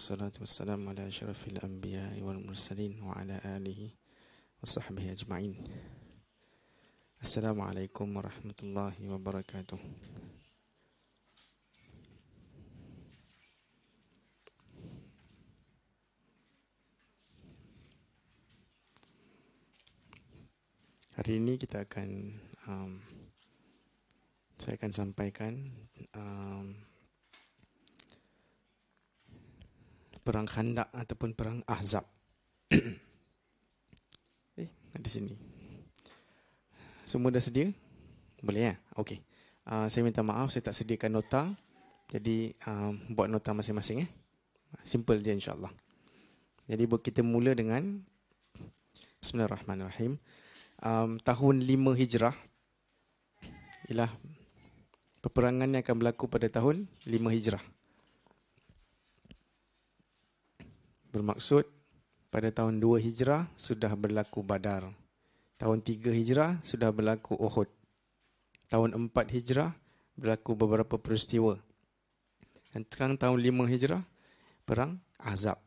والصلاة والسلام على أشرف الأنبياء والمرسلين وعلى آله وصحبه أجمعين السلام عليكم ورحمة الله وبركاته Hari ini kita akan um, saya akan sampaikan um, perang Khandak ataupun perang Ahzab. eh, ada sini. Semua dah sedia? Boleh ya? Okey. Uh, saya minta maaf saya tak sediakan nota. Jadi uh, buat nota masing-masing eh. Simple je insya-Allah. Jadi kita mula dengan Bismillahirrahmanirrahim. Um, tahun 5 Hijrah ialah peperangan yang akan berlaku pada tahun 5 Hijrah. Bermaksud pada tahun 2 Hijrah sudah berlaku Badar. Tahun 3 Hijrah sudah berlaku Uhud. Tahun 4 Hijrah berlaku beberapa peristiwa. Dan sekarang tahun 5 Hijrah perang Azab.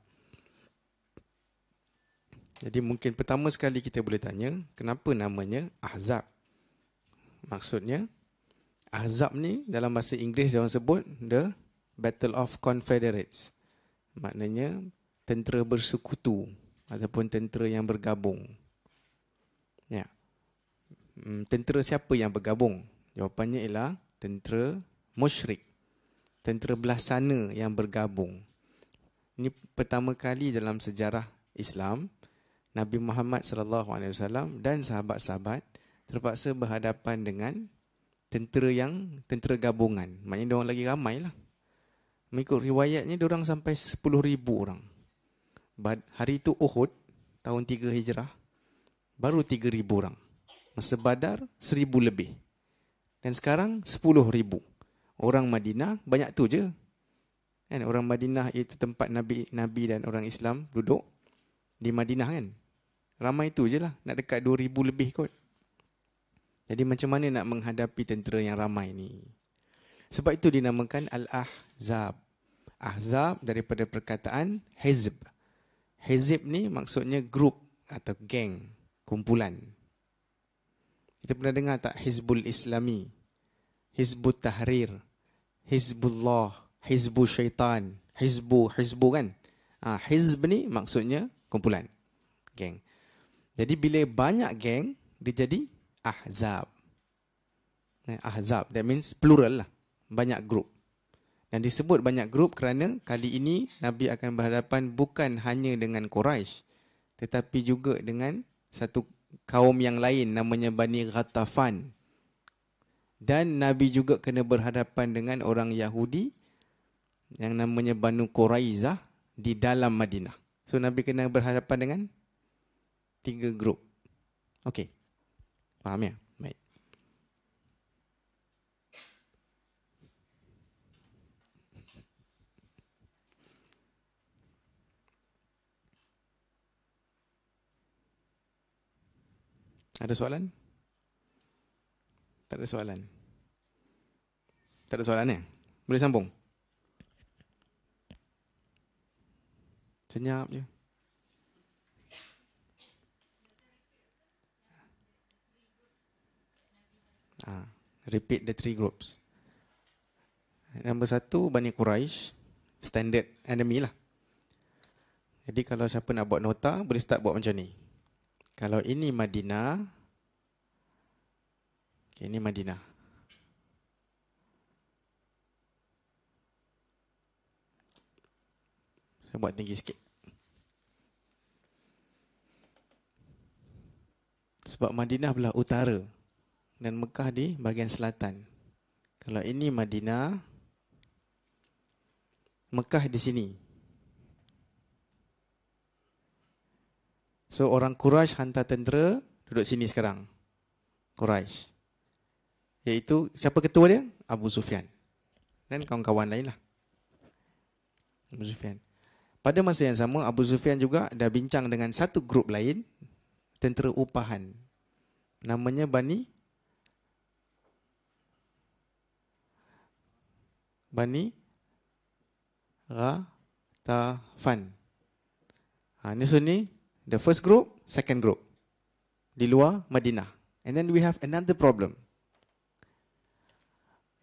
Jadi mungkin pertama sekali kita boleh tanya kenapa namanya Azab? Maksudnya Azab ni dalam bahasa Inggeris dia orang sebut the Battle of Confederates. Maknanya tentera bersekutu ataupun tentera yang bergabung? Ya. Hmm, tentera siapa yang bergabung? Jawapannya ialah tentera musyrik. Tentera belah sana yang bergabung. Ini pertama kali dalam sejarah Islam Nabi Muhammad sallallahu alaihi wasallam dan sahabat-sahabat terpaksa berhadapan dengan tentera yang tentera gabungan. Maknanya dia orang lagi ramai lah. Mengikut riwayatnya dia orang sampai 10,000 orang. But hari itu Uhud, tahun 3 Hijrah, baru 3,000 orang. Masa Badar, 1,000 lebih. Dan sekarang, 10,000. Orang Madinah, banyak tu je. Kan? Orang Madinah itu tempat Nabi Nabi dan orang Islam duduk di Madinah kan. Ramai tu je lah, nak dekat 2,000 lebih kot. Jadi macam mana nak menghadapi tentera yang ramai ni? Sebab itu dinamakan Al-Ahzab. Ahzab daripada perkataan Hezb. Hezib ni maksudnya grup atau geng, kumpulan. Kita pernah dengar tak Hizbul Islami, Hizbul Tahrir, Hizbullah, Hizbul Syaitan, Hizbu, Hizbu kan? Ha, Hizb ni maksudnya kumpulan, geng. Jadi bila banyak geng, dia jadi Ahzab. Eh, Ahzab, that means plural lah. Banyak grup. Dan disebut banyak grup kerana kali ini Nabi akan berhadapan bukan hanya dengan Quraisy tetapi juga dengan satu kaum yang lain namanya Bani Ghatafan. Dan Nabi juga kena berhadapan dengan orang Yahudi yang namanya Banu Quraizah di dalam Madinah. So Nabi kena berhadapan dengan tiga grup. Okey. Faham ya? Ada soalan? Tak ada soalan. Tak ada soalan ya? Boleh sambung? Senyap je. Ah, repeat the three groups. Nombor satu, Bani Quraish. Standard enemy lah. Jadi kalau siapa nak buat nota, boleh start buat macam ni. Kalau ini Madinah. Okay, ini Madinah. Saya buat tinggi sikit. Sebab Madinah belah utara dan Mekah di bahagian selatan. Kalau ini Madinah, Mekah di sini. So orang Quraisy hantar tentera duduk sini sekarang. Quraisy. yaitu siapa ketua dia? Abu Sufyan. Dan kawan-kawan lain lah. Abu Sufyan. Pada masa yang sama, Abu Sufyan juga dah bincang dengan satu grup lain, tentera upahan. Namanya Bani Bani Ghatafan. Ha, ni so The first group, second group. Di luar Madinah. And then we have another problem.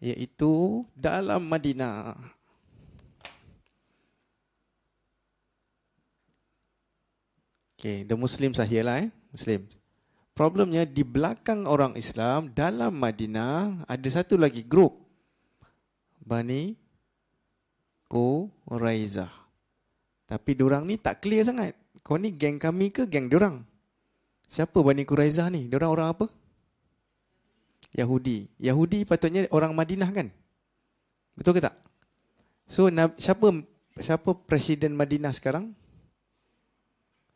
Iaitu dalam Madinah. Okay, the Muslims are here lah eh. Muslim. Problemnya di belakang orang Islam dalam Madinah ada satu lagi grup. Bani Quraizah. Tapi diorang ni tak clear sangat kau ni geng kami ke geng diorang? Siapa Bani Quraizah ni? Diorang orang apa? Yahudi. Yahudi patutnya orang Madinah kan? Betul ke tak? So siapa siapa presiden Madinah sekarang?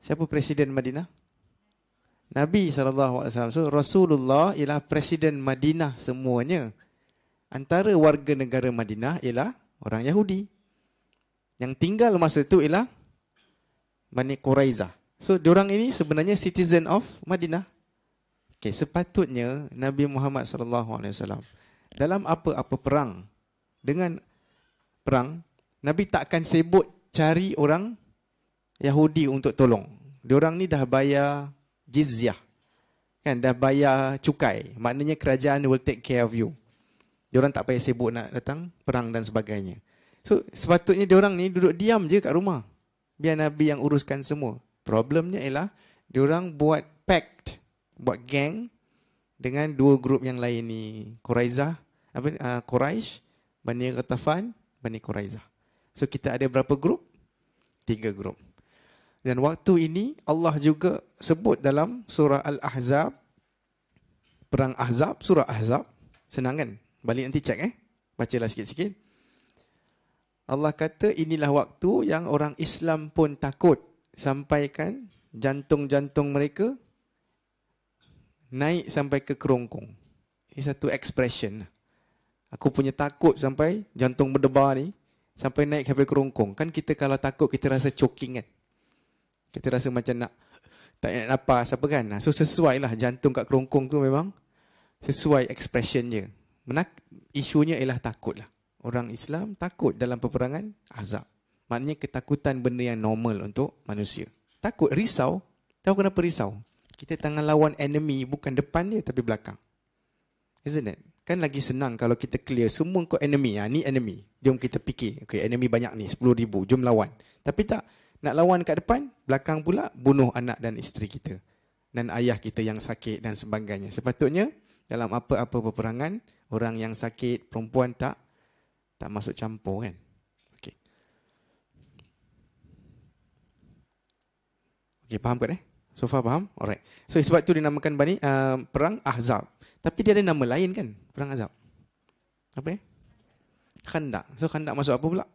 Siapa presiden Madinah? Nabi SAW. So Rasulullah ialah presiden Madinah semuanya. Antara warga negara Madinah ialah orang Yahudi. Yang tinggal masa itu ialah Bani Quraizah. So diorang ini sebenarnya citizen of Madinah. Okay, sepatutnya Nabi Muhammad sallallahu alaihi wasallam dalam apa-apa perang dengan perang Nabi takkan sebut cari orang Yahudi untuk tolong. Diorang ni dah bayar jizyah. Kan dah bayar cukai. Maknanya kerajaan will take care of you. Diorang tak payah sebut nak datang perang dan sebagainya. So sepatutnya diorang ni duduk diam je kat rumah biar Nabi yang uruskan semua. Problemnya ialah dia orang buat pact, buat gang dengan dua grup yang lain ni, Quraizah, apa uh, ah, Quraisy, Bani Qatafan, Bani Quraizah. So kita ada berapa grup? Tiga grup. Dan waktu ini Allah juga sebut dalam surah Al-Ahzab Perang Ahzab, surah Ahzab. Senang kan? Balik nanti cek eh. Bacalah sikit-sikit. Allah kata inilah waktu yang orang Islam pun takut sampaikan jantung-jantung mereka naik sampai ke kerongkong. Ini satu expression. Aku punya takut sampai jantung berdebar ni sampai naik sampai kerongkong. Kan kita kalau takut kita rasa choking kan. Kita rasa macam nak tak nak nafas apa kan. So sesuai lah jantung kat kerongkong tu memang sesuai expression je. Menak, isunya ialah takut lah orang Islam takut dalam peperangan azab. Maknanya ketakutan benda yang normal untuk manusia. Takut, risau. Tahu kenapa risau? Kita tangan lawan enemy bukan depan dia tapi belakang. Isn't it? Kan lagi senang kalau kita clear semua kau enemy. Ya? Ni enemy. Jom kita fikir. Okay, enemy banyak ni. 10 ribu. Jom lawan. Tapi tak. Nak lawan kat depan, belakang pula bunuh anak dan isteri kita. Dan ayah kita yang sakit dan sebagainya. Sepatutnya dalam apa-apa peperangan, orang yang sakit, perempuan tak tak masuk campur kan? Okey. Okey, faham kan eh? So far faham? Alright. So sebab tu dinamakan Bani uh, perang Ahzab. Tapi dia ada nama lain kan? Perang Ahzab. Apa ya? Khandak. So khandak masuk apa pula?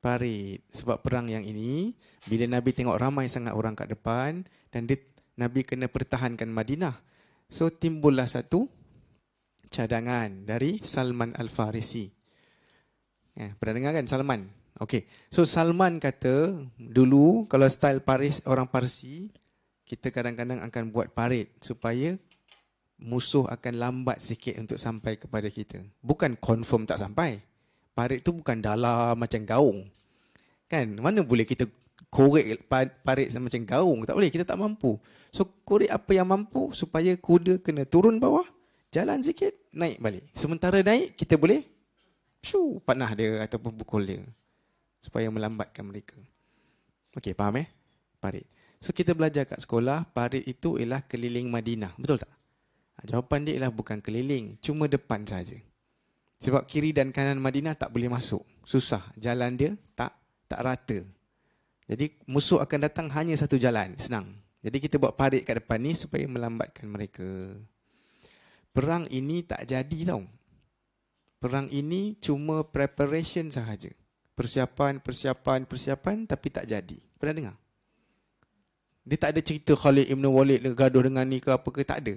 Parit. Sebab perang yang ini bila Nabi tengok ramai sangat orang kat depan dan dia Nabi kena pertahankan Madinah. So timbullah satu cadangan dari Salman Al-Farisi. Eh, pernah dengar kan Salman? Okay. So Salman kata, dulu kalau style Paris orang Parsi, kita kadang-kadang akan buat parit supaya musuh akan lambat sikit untuk sampai kepada kita. Bukan confirm tak sampai. Parit tu bukan dalam macam gaung. Kan? Mana boleh kita korek parit sama macam gaung? Tak boleh. Kita tak mampu. So korek apa yang mampu supaya kuda kena turun bawah, jalan sikit, naik balik. Sementara naik, kita boleh Shu, panah dia ataupun pukul dia supaya melambatkan mereka. Okey, faham eh? Parit. So kita belajar kat sekolah, parit itu ialah keliling Madinah. Betul tak? Ha, jawapan dia ialah bukan keliling, cuma depan saja. Sebab kiri dan kanan Madinah tak boleh masuk. Susah. Jalan dia tak tak rata. Jadi musuh akan datang hanya satu jalan. Senang. Jadi kita buat parit kat depan ni supaya melambatkan mereka. Perang ini tak jadi tau perang ini cuma preparation sahaja. Persiapan, persiapan, persiapan tapi tak jadi. Pernah dengar? Dia tak ada cerita Khalid Ibn Walid gaduh dengan ni ke apa ke, tak ada.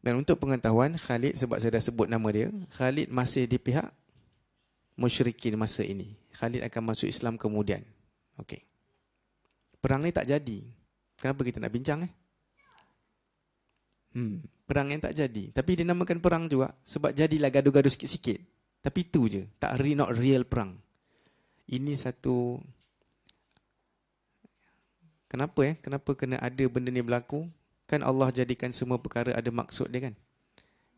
Dan untuk pengetahuan, Khalid sebab saya dah sebut nama dia, Khalid masih di pihak musyrikin masa ini. Khalid akan masuk Islam kemudian. Okey. Perang ni tak jadi. Kenapa kita nak bincang eh? Hmm. Perang yang tak jadi. Tapi dia namakan perang juga sebab jadilah gaduh-gaduh sikit-sikit. Tapi itu je. Tak real, not real perang. Ini satu... Kenapa eh? Kenapa kena ada benda ni berlaku? Kan Allah jadikan semua perkara ada maksud dia kan?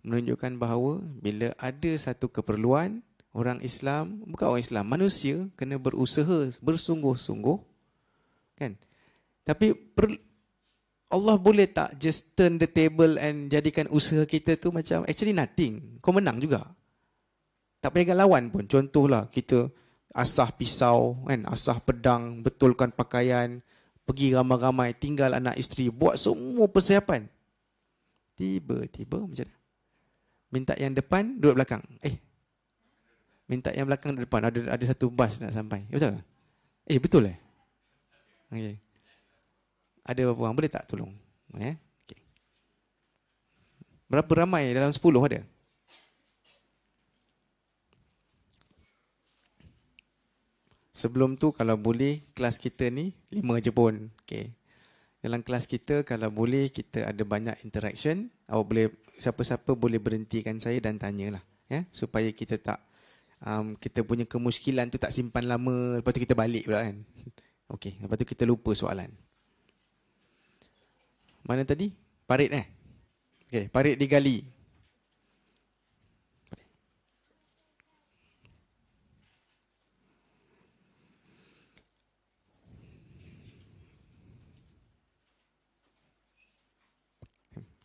Menunjukkan bahawa bila ada satu keperluan, orang Islam, bukan orang Islam, manusia kena berusaha bersungguh-sungguh. Kan? Tapi perlu, Allah boleh tak just turn the table and jadikan usaha kita tu macam actually nothing. Kau menang juga. Tak payah lawan pun. Contohlah kita asah pisau, kan? asah pedang, betulkan pakaian, pergi ramai-ramai, tinggal anak isteri, buat semua persiapan. Tiba-tiba macam mana? Minta yang depan duduk belakang. Eh. Minta yang belakang duduk depan. Ada ada satu bas nak sampai. Eh, betul? Eh betul eh. Okay. Ada berapa orang? Boleh tak tolong? Eh? Okay. Berapa ramai dalam 10 ada? Sebelum tu kalau boleh kelas kita ni 5 je pun. Okay. Dalam kelas kita kalau boleh kita ada banyak interaction. Awak boleh siapa-siapa boleh berhentikan saya dan tanyalah. Ya, yeah? supaya kita tak um, kita punya kemuskilan tu tak simpan lama lepas tu kita balik pula kan. Okey, lepas tu kita lupa soalan. Mana tadi? Parit eh? Okay, parit digali.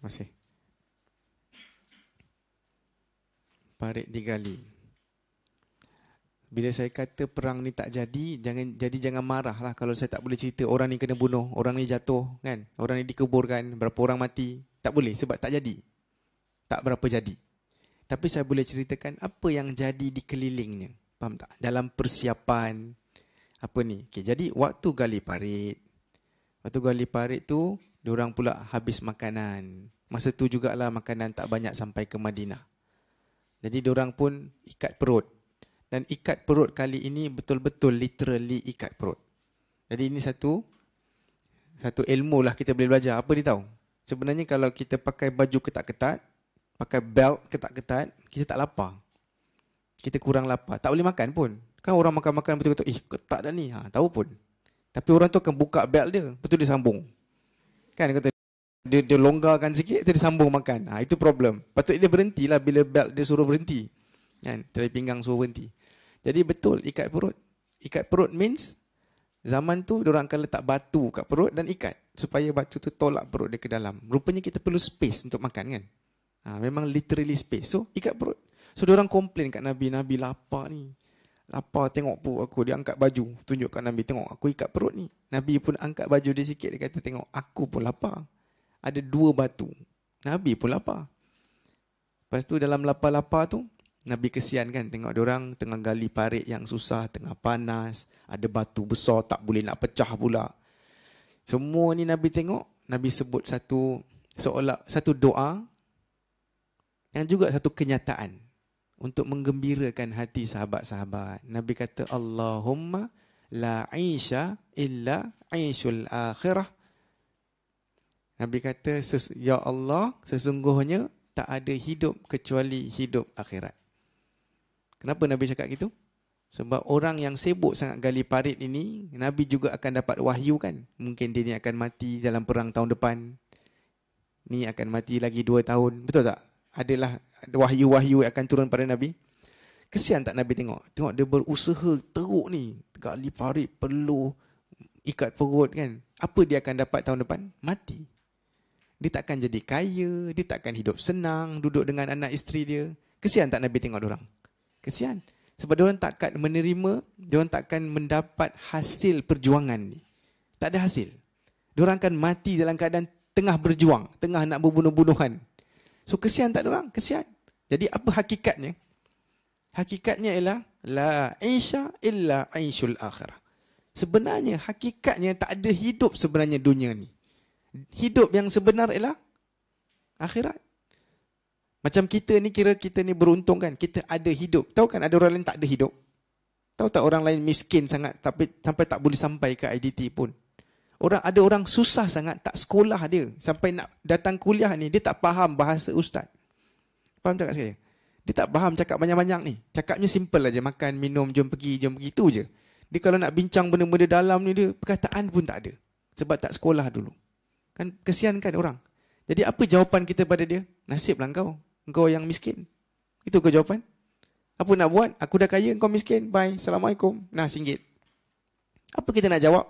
Masih. Parit digali bila saya kata perang ni tak jadi, jangan jadi jangan marah lah kalau saya tak boleh cerita orang ni kena bunuh, orang ni jatuh kan, orang ni dikuburkan, berapa orang mati. Tak boleh sebab tak jadi. Tak berapa jadi. Tapi saya boleh ceritakan apa yang jadi di kelilingnya. Faham tak? Dalam persiapan apa ni? Okay, jadi waktu gali parit, waktu gali parit tu, diorang pula habis makanan. Masa tu jugalah makanan tak banyak sampai ke Madinah. Jadi diorang pun ikat perut dan ikat perut kali ini betul-betul literally ikat perut. Jadi ini satu satu ilmu lah kita boleh belajar. Apa dia tahu? Sebenarnya kalau kita pakai baju ketat-ketat, pakai belt ketat-ketat, kita tak lapar. Kita kurang lapar. Tak boleh makan pun. Kan orang makan-makan betul-betul, ih ketat dah ni. Ha, tahu pun. Tapi orang tu akan buka belt dia. betul tu dia sambung. Kan dia kata, dia, dia longgarkan sikit, tu dia sambung makan. Ha, itu problem. Patut dia berhenti lah bila belt dia suruh berhenti. Kan? Dari pinggang suruh berhenti. Jadi betul ikat perut. Ikat perut means zaman tu orang akan letak batu kat perut dan ikat supaya batu tu tolak perut dia ke dalam. Rupanya kita perlu space untuk makan kan. Ha, memang literally space. So ikat perut. So orang komplain kat Nabi, Nabi lapar ni. Lapar tengok pun aku dia angkat baju, tunjukkan Nabi tengok aku ikat perut ni. Nabi pun angkat baju dia sikit dia kata tengok aku pun lapar. Ada dua batu. Nabi pun lapar. Lepas tu dalam lapar-lapar tu, Nabi kesian kan tengok orang tengah gali parit yang susah, tengah panas, ada batu besar tak boleh nak pecah pula. Semua ni Nabi tengok, Nabi sebut satu seolah satu doa yang juga satu kenyataan untuk menggembirakan hati sahabat-sahabat. Nabi kata Allahumma la aisha illa aishul akhirah. Nabi kata ya Allah sesungguhnya tak ada hidup kecuali hidup akhirat. Kenapa Nabi cakap gitu? Sebab orang yang sibuk sangat gali parit ini, Nabi juga akan dapat wahyu kan? Mungkin dia ni akan mati dalam perang tahun depan. Ni akan mati lagi dua tahun. Betul tak? Adalah wahyu-wahyu yang akan turun pada Nabi. Kesian tak Nabi tengok? Tengok dia berusaha teruk ni. Gali parit perlu ikat perut kan? Apa dia akan dapat tahun depan? Mati. Dia takkan jadi kaya, dia takkan hidup senang, duduk dengan anak isteri dia. Kesian tak Nabi tengok orang? Kesian. Sebab orang tak akan menerima, orang tak akan mendapat hasil perjuangan ni. Tak ada hasil. Orang akan mati dalam keadaan tengah berjuang, tengah nak berbunuh-bunuhan. So kesian tak orang, Kesian. Jadi apa hakikatnya? Hakikatnya ialah la aisha illa aishul akhirah. Sebenarnya hakikatnya tak ada hidup sebenarnya dunia ni. Hidup yang sebenar ialah akhirat. Macam kita ni kira kita ni beruntung kan? Kita ada hidup. Tahu kan ada orang lain tak ada hidup? Tahu tak orang lain miskin sangat tapi sampai tak boleh sampai ke IDT pun. Orang ada orang susah sangat tak sekolah dia sampai nak datang kuliah ni dia tak faham bahasa ustaz. Faham tak saya? Dia tak faham cakap banyak-banyak ni. Cakapnya simple aja makan, minum, jom pergi, jom pergi tu je. Dia kalau nak bincang benda-benda dalam ni dia perkataan pun tak ada sebab tak sekolah dulu. Kan kesian kan orang. Jadi apa jawapan kita pada dia? Nasib lah kau. Engkau yang miskin. Itu ke jawapan? Apa nak buat? Aku dah kaya, engkau miskin. Bye. Assalamualaikum. Nah, singgit. Apa kita nak jawab?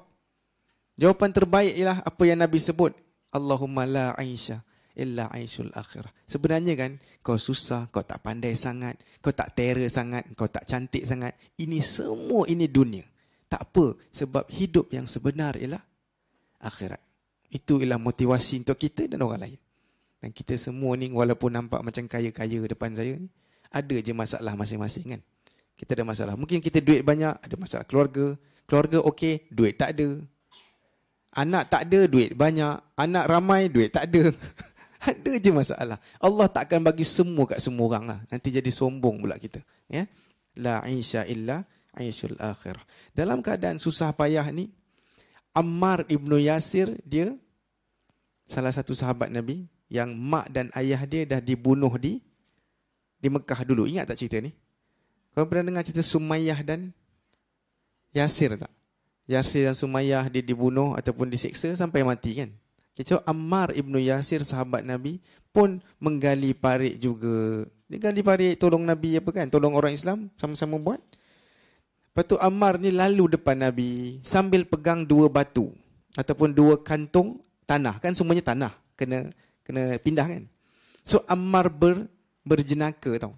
Jawapan terbaik ialah apa yang Nabi sebut. Allahumma la aisyah illa aisyul akhirah. Sebenarnya kan, kau susah, kau tak pandai sangat, kau tak terer sangat, kau tak cantik sangat. Ini semua ini dunia. Tak apa, sebab hidup yang sebenar ialah akhirat. Itu ialah motivasi untuk kita dan orang lain. Dan kita semua ni walaupun nampak macam kaya-kaya depan saya ni, ada je masalah masing-masing kan. Kita ada masalah. Mungkin kita duit banyak, ada masalah keluarga. Keluarga okey, duit tak ada. Anak tak ada, duit banyak. Anak ramai, duit tak ada. ada je masalah. Allah tak akan bagi semua kat semua orang lah. Nanti jadi sombong pula kita. Ya? La isya illa aishul akhirah. Dalam keadaan susah payah ni, Ammar ibnu Yasir dia salah satu sahabat Nabi yang mak dan ayah dia dah dibunuh di di Mekah dulu. Ingat tak cerita ni? Kau pernah dengar cerita Sumayyah dan Yasir tak? Yasir dan Sumayyah dia dibunuh ataupun disiksa sampai mati kan? Kecuali Ammar ibnu Yasir sahabat Nabi pun menggali parit juga. Dia gali parit tolong Nabi apa kan? Tolong orang Islam sama-sama buat. Lepas tu Ammar ni lalu depan Nabi sambil pegang dua batu ataupun dua kantung tanah. Kan semuanya tanah. Kena kena pindah kan. So Ammar ber, berjenaka tau.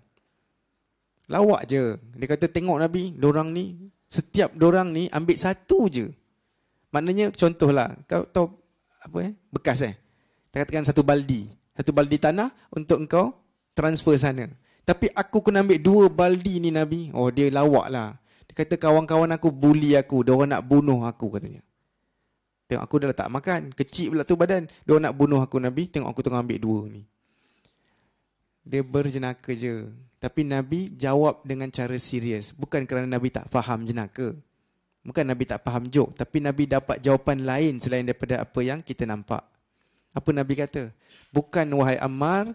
Lawak je. Dia kata tengok Nabi, dorang ni, setiap dorang ni ambil satu je. Maknanya contohlah, kau tahu apa eh? Bekas eh. Kita katakan satu baldi. Satu baldi tanah untuk engkau transfer sana. Tapi aku kena ambil dua baldi ni Nabi. Oh dia lawak lah. Dia kata kawan-kawan aku bully aku. Dia orang nak bunuh aku katanya. Tengok aku dah tak makan. Kecil pula tu badan. Dia nak bunuh aku Nabi. Tengok aku tengah ambil dua ni. Dia berjenaka je. Tapi Nabi jawab dengan cara serius. Bukan kerana Nabi tak faham jenaka. Bukan Nabi tak faham joke. Tapi Nabi dapat jawapan lain selain daripada apa yang kita nampak. Apa Nabi kata? Bukan wahai Ammar.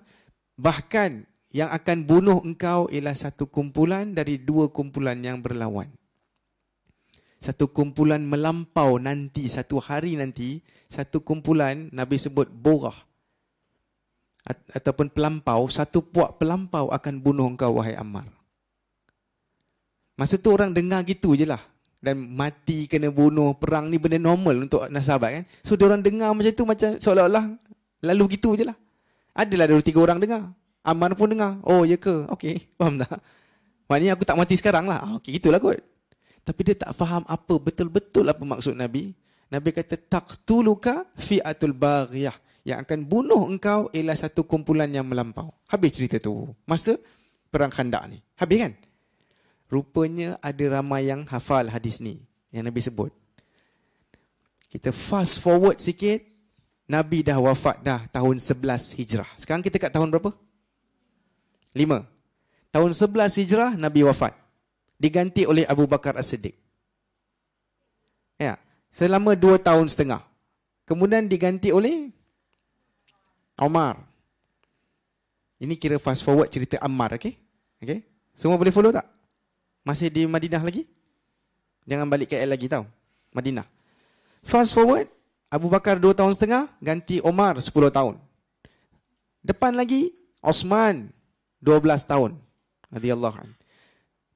Bahkan yang akan bunuh engkau ialah satu kumpulan dari dua kumpulan yang berlawan satu kumpulan melampau nanti satu hari nanti satu kumpulan nabi sebut borah ataupun pelampau satu puak pelampau akan bunuh engkau wahai Ammar masa tu orang dengar gitu je lah dan mati kena bunuh perang ni benda normal untuk nasabah kan so orang dengar macam tu macam seolah-olah lalu gitu je lah adalah dua tiga orang dengar Ammar pun dengar oh ya ke okey faham tak Maknanya aku tak mati sekarang lah. Ah, okey, itulah kot tapi dia tak faham apa betul-betul apa maksud Nabi. Nabi kata taqtuluka fi'atul baghiyah yang akan bunuh engkau ialah satu kumpulan yang melampau. Habis cerita tu. Masa perang Khandak ni. Habis kan? Rupanya ada ramai yang hafal hadis ni yang Nabi sebut. Kita fast forward sikit. Nabi dah wafat dah tahun 11 Hijrah. Sekarang kita kat tahun berapa? 5. Tahun 11 Hijrah Nabi wafat diganti oleh Abu Bakar As-Siddiq. Ya, selama dua tahun setengah. Kemudian diganti oleh Omar. Ini kira fast forward cerita Ammar, okey? Okey. Semua boleh follow tak? Masih di Madinah lagi? Jangan balik ke KL lagi tau. Madinah. Fast forward, Abu Bakar 2 tahun setengah, ganti Omar 10 tahun. Depan lagi, Osman 12 tahun. Radiyallahu anhu.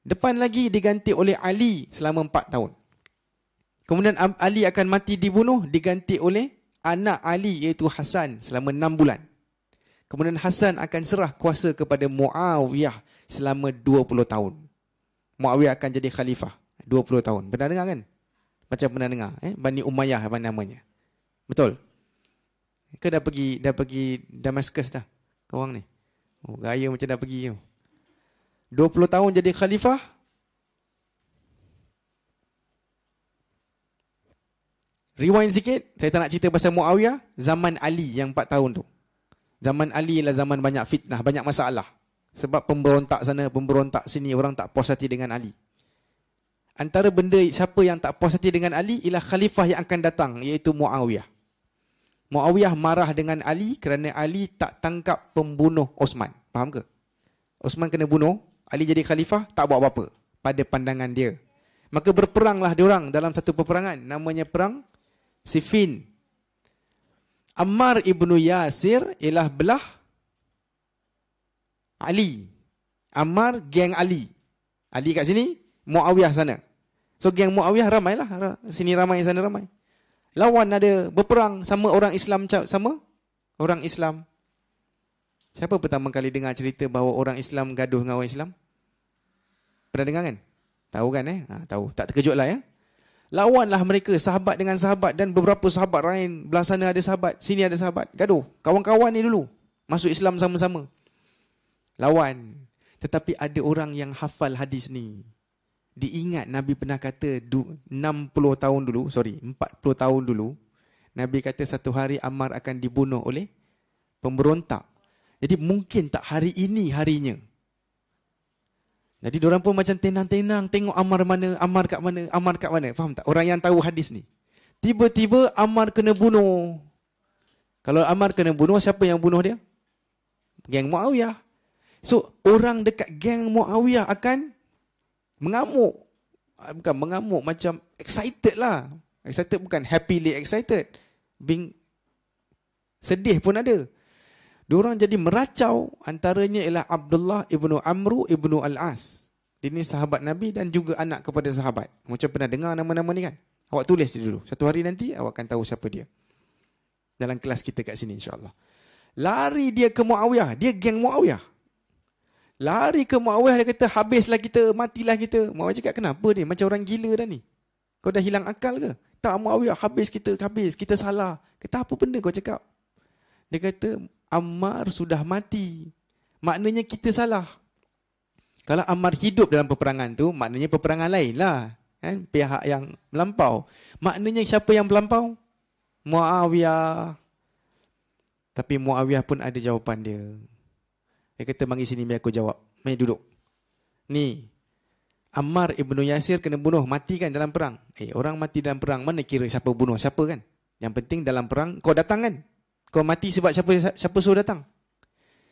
Depan lagi diganti oleh Ali selama empat tahun. Kemudian Ali akan mati dibunuh diganti oleh anak Ali iaitu Hasan selama enam bulan. Kemudian Hasan akan serah kuasa kepada Muawiyah selama dua puluh tahun. Muawiyah akan jadi khalifah dua puluh tahun. Pernah dengar kan? Macam pernah dengar eh Bani Umayyah apa namanya? Betul. Kau dah pergi dah pergi Damaskus dah. Kau orang ni. Oh gaya macam dah pergi tu. 20 tahun jadi khalifah Rewind sikit Saya tak nak cerita pasal Muawiyah Zaman Ali yang 4 tahun tu Zaman Ali ialah zaman banyak fitnah Banyak masalah Sebab pemberontak sana Pemberontak sini Orang tak puas hati dengan Ali Antara benda siapa yang tak puas hati dengan Ali Ialah khalifah yang akan datang Iaitu Muawiyah Muawiyah marah dengan Ali Kerana Ali tak tangkap pembunuh Osman Faham ke? Osman kena bunuh Ali jadi khalifah tak buat apa-apa pada pandangan dia. Maka berperanglah diorang dalam satu peperangan namanya perang Siffin. Ammar ibnu Yasir ialah belah Ali. Ammar geng Ali. Ali kat sini, Muawiyah sana. So geng Muawiyah ramailah. Sini ramai, sana ramai. Lawan ada berperang sama orang Islam sama orang Islam. Siapa pertama kali dengar cerita bahawa orang Islam gaduh dengan orang Islam? Pernah dengar kan? Tahu kan eh? Ha, tahu. Tak terkejut lah ya. Lawanlah mereka sahabat dengan sahabat dan beberapa sahabat lain. Belah sana ada sahabat, sini ada sahabat. Gaduh. Kawan-kawan ni dulu. Masuk Islam sama-sama. Lawan. Tetapi ada orang yang hafal hadis ni. Diingat Nabi pernah kata 60 tahun dulu, sorry, 40 tahun dulu. Nabi kata satu hari Ammar akan dibunuh oleh pemberontak. Jadi mungkin tak hari ini harinya. Jadi orang pun macam tenang-tenang tengok Amar mana, Amar kat mana, Amar kat mana. Faham tak? Orang yang tahu hadis ni. Tiba-tiba Amar kena bunuh. Kalau Amar kena bunuh, siapa yang bunuh dia? Geng Muawiyah. So, orang dekat geng Muawiyah akan mengamuk. Ah, bukan mengamuk, macam excited lah. Excited bukan happily excited. Being sedih pun ada. Diorang jadi meracau antaranya ialah Abdullah ibnu Amru ibnu Al-As. Ini sahabat Nabi dan juga anak kepada sahabat. Macam pernah dengar nama-nama ni kan? Awak tulis dia dulu. Satu hari nanti awak akan tahu siapa dia. Dalam kelas kita kat sini insyaAllah. Lari dia ke Muawiyah. Dia geng Muawiyah. Lari ke Muawiyah dia kata habislah kita, matilah kita. Muawiyah cakap kenapa ni? Macam orang gila dah ni. Kau dah hilang akal ke? Tak Muawiyah habis kita, habis. Kita salah. Kata apa benda kau cakap? Dia kata Ammar sudah mati. Maknanya kita salah. Kalau Ammar hidup dalam peperangan tu, maknanya peperangan lain lah. Kan? Pihak yang melampau. Maknanya siapa yang melampau? Muawiyah. Tapi Muawiyah pun ada jawapan dia. Dia kata, mari sini biar aku jawab. Mari duduk. Ni, Ammar Ibn Yasir kena bunuh, mati kan dalam perang. Eh, orang mati dalam perang, mana kira siapa bunuh siapa kan? Yang penting dalam perang, kau datang kan? Kau mati sebab siapa siapa suruh datang?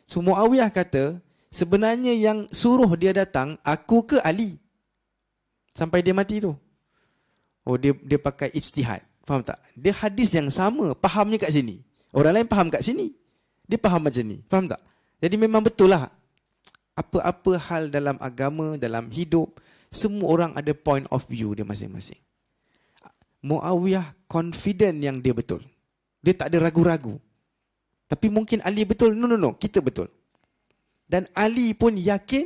So Muawiyah kata, sebenarnya yang suruh dia datang, aku ke Ali? Sampai dia mati tu. Oh, dia dia pakai ijtihad. Faham tak? Dia hadis yang sama, fahamnya kat sini. Orang lain faham kat sini. Dia faham macam ni. Faham tak? Jadi memang betul lah. Apa-apa hal dalam agama, dalam hidup, semua orang ada point of view dia masing-masing. Muawiyah confident yang dia betul. Dia tak ada ragu-ragu. Tapi mungkin Ali betul. No, no, no. Kita betul. Dan Ali pun yakin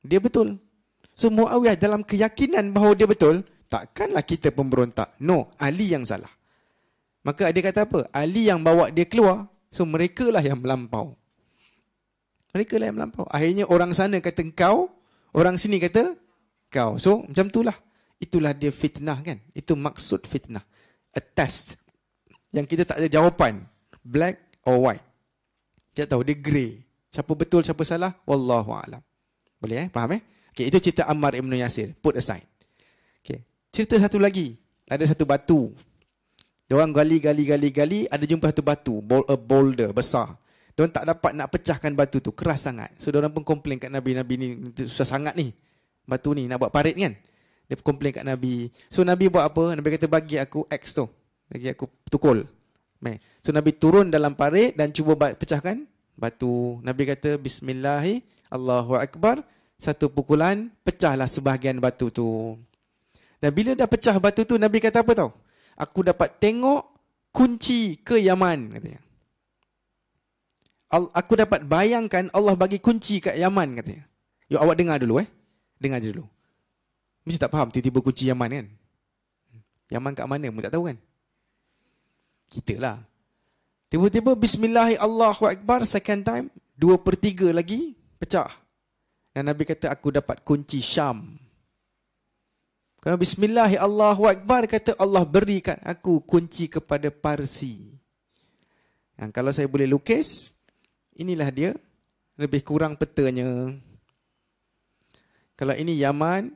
dia betul. So Muawiyah dalam keyakinan bahawa dia betul, takkanlah kita pemberontak. No, Ali yang salah. Maka dia kata apa? Ali yang bawa dia keluar, so mereka lah yang melampau. Mereka lah yang melampau. Akhirnya orang sana kata kau, orang sini kata kau. So macam itulah. Itulah dia fitnah kan? Itu maksud fitnah. A test yang kita tak ada jawapan. Black or white. Kita tahu dia grey. Siapa betul, siapa salah? Wallahu alam. Boleh eh? Faham eh? Okay, itu cerita Ammar Ibn Yasir. Put aside. Okay. Cerita satu lagi. Ada satu batu. Dia orang gali, gali, gali, gali. Ada jumpa satu batu. A eh, boulder, besar. Dia orang tak dapat nak pecahkan batu tu. Keras sangat. So, dia orang pun komplain kat Nabi. Nabi ni susah sangat ni. Batu ni nak buat parit kan? Dia komplain kat Nabi. So, Nabi buat apa? Nabi kata, bagi aku axe tu. Bagi aku tukul. Okay. So Nabi turun dalam parit dan cuba pecahkan batu. Nabi kata bismillah Allahu akbar satu pukulan pecahlah sebahagian batu tu. Dan bila dah pecah batu tu Nabi kata apa tau? Aku dapat tengok kunci ke Yaman katanya. Aku dapat bayangkan Allah bagi kunci ke Yaman katanya. Yo awak dengar dulu eh. Dengar je dulu. Mesti tak faham tiba-tiba kunci Yaman kan. Yaman kat mana? Mu tak tahu kan? kita lah. Tiba-tiba Bismillahirrahmanirrahim second time, dua per tiga lagi, pecah. Dan Nabi kata, aku dapat kunci Syam. Kalau Bismillahirrahmanirrahim kata Allah berikan aku kunci kepada Parsi. Dan kalau saya boleh lukis, inilah dia. Lebih kurang petanya. Kalau ini Yaman,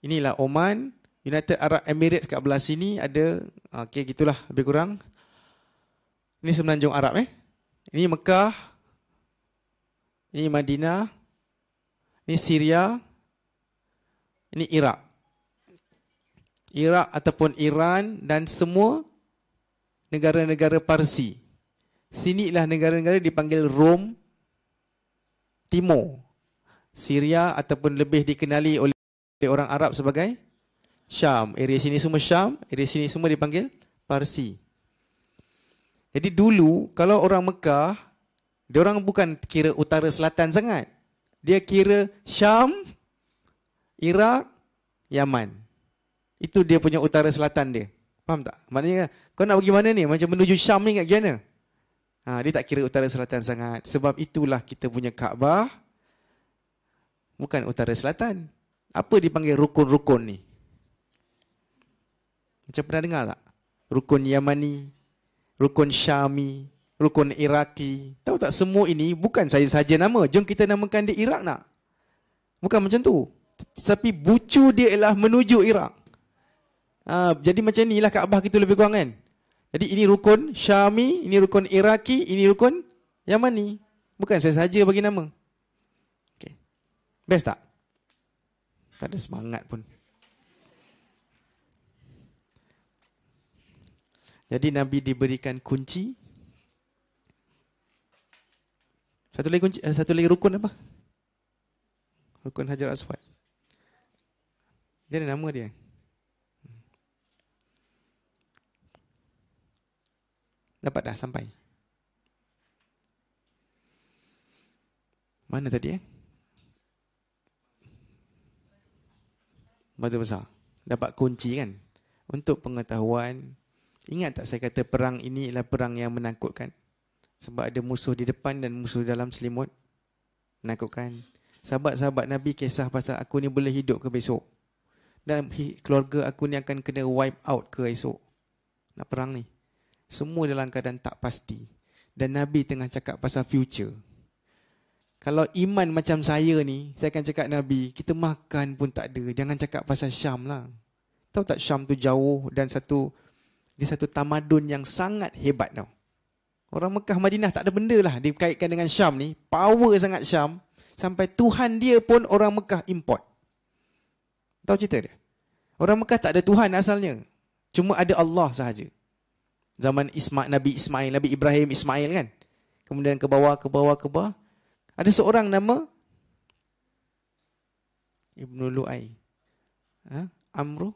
inilah Oman, United Arab Emirates kat belah sini ada ah, okey gitulah lebih kurang ini semenanjung Arab eh. Ini Mekah. Ini Madinah. Ini Syria. Ini Iraq, Iraq ataupun Iran dan semua negara-negara Parsi. Sini Sinilah negara-negara dipanggil Rom Timur. Syria ataupun lebih dikenali oleh orang Arab sebagai Syam. Area sini semua Syam, area sini semua dipanggil Parsi. Jadi dulu kalau orang Mekah, dia orang bukan kira utara selatan sangat. Dia kira Syam, Iraq, Yaman. Itu dia punya utara selatan dia. Faham tak? Maknanya kau nak pergi mana ni? Macam menuju Syam ni kat mana? Ha, dia tak kira utara selatan sangat. Sebab itulah kita punya Kaabah bukan utara selatan. Apa dipanggil rukun-rukun ni? Macam pernah dengar tak? Rukun Yamani, rukun Syami, rukun Iraki. Tahu tak semua ini bukan saya saja nama. Jom kita namakan dia Irak nak. Bukan macam tu. Tapi bucu dia ialah menuju Irak. Ha, jadi macam inilah Kaabah kita lebih kurang kan. Jadi ini rukun Syami, ini rukun Iraki, ini rukun Yamani. Bukan saya saja bagi nama. Okay. Best tak? Tak ada semangat pun. Jadi Nabi diberikan kunci. Satu lagi kunci, eh, satu lagi rukun apa? Rukun Hajar Aswad. Dia ada nama dia. Dapat dah sampai. Mana tadi eh? Batu besar. Dapat kunci kan? Untuk pengetahuan, Ingat tak saya kata perang ini ialah perang yang menakutkan? Sebab ada musuh di depan dan musuh dalam selimut. Menakutkan. Sahabat-sahabat Nabi kisah pasal aku ni boleh hidup ke besok. Dan keluarga aku ni akan kena wipe out ke esok. Nak perang ni. Semua dalam keadaan tak pasti. Dan Nabi tengah cakap pasal future. Kalau iman macam saya ni, saya akan cakap Nabi, kita makan pun tak ada. Jangan cakap pasal Syam lah. Tahu tak Syam tu jauh dan satu dia satu tamadun yang sangat hebat tau. Orang Mekah Madinah tak ada benda lah dikaitkan dengan Syam ni. Power sangat Syam. Sampai Tuhan dia pun orang Mekah import. Tahu cerita dia? Orang Mekah tak ada Tuhan asalnya. Cuma ada Allah sahaja. Zaman Isma, Nabi Ismail, Nabi Ibrahim Ismail kan? Kemudian ke bawah, ke bawah, ke bawah. Ada seorang nama Ibnu Lu'ai. Ha? Amru?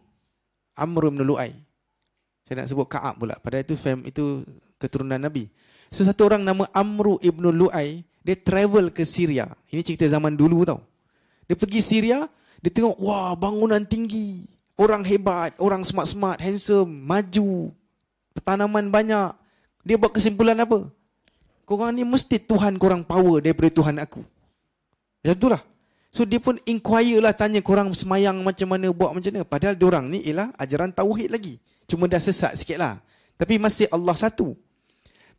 Amru Ibnu Lu'ai. Saya nak sebut Kaab pula. Padahal itu fam itu keturunan Nabi. So satu orang nama Amru Ibn Lu'ai, dia travel ke Syria. Ini cerita zaman dulu tau. Dia pergi Syria, dia tengok, wah bangunan tinggi. Orang hebat, orang smart-smart, handsome, maju. Pertanaman banyak. Dia buat kesimpulan apa? Korang ni mesti Tuhan korang power daripada Tuhan aku. Macam itulah. So dia pun inquire lah tanya korang semayang macam mana, buat macam mana. Padahal orang ni ialah ajaran tauhid lagi. Cuma dah sesat sikit lah. Tapi masih Allah satu.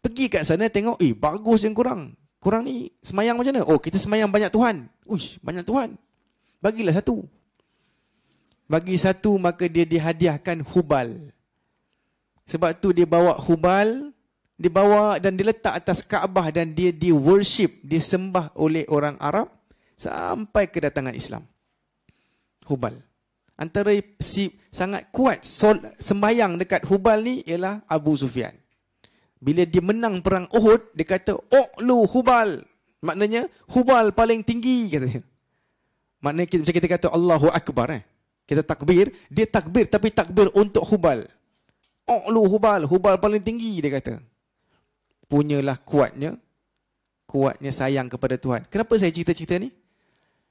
Pergi kat sana tengok, eh bagus yang kurang. Kurang ni semayang macam mana? Oh kita semayang banyak Tuhan. Uish, banyak Tuhan. Bagilah satu. Bagi satu maka dia dihadiahkan hubal. Sebab tu dia bawa hubal, dia bawa dan diletak atas Kaabah dan dia di worship, disembah oleh orang Arab sampai kedatangan Islam. Hubal antara si sangat kuat sol, sembayang dekat Hubal ni ialah Abu Sufyan. Bila dia menang perang Uhud, dia kata, oh lu Hubal. Maknanya, Hubal paling tinggi, kata Maknanya, kita, macam kita kata, Allahu Akbar. Eh. Kita takbir, dia takbir, tapi takbir untuk Hubal. Oh lu Hubal, Hubal paling tinggi, dia kata. Punyalah kuatnya, kuatnya sayang kepada Tuhan. Kenapa saya cerita-cerita ni?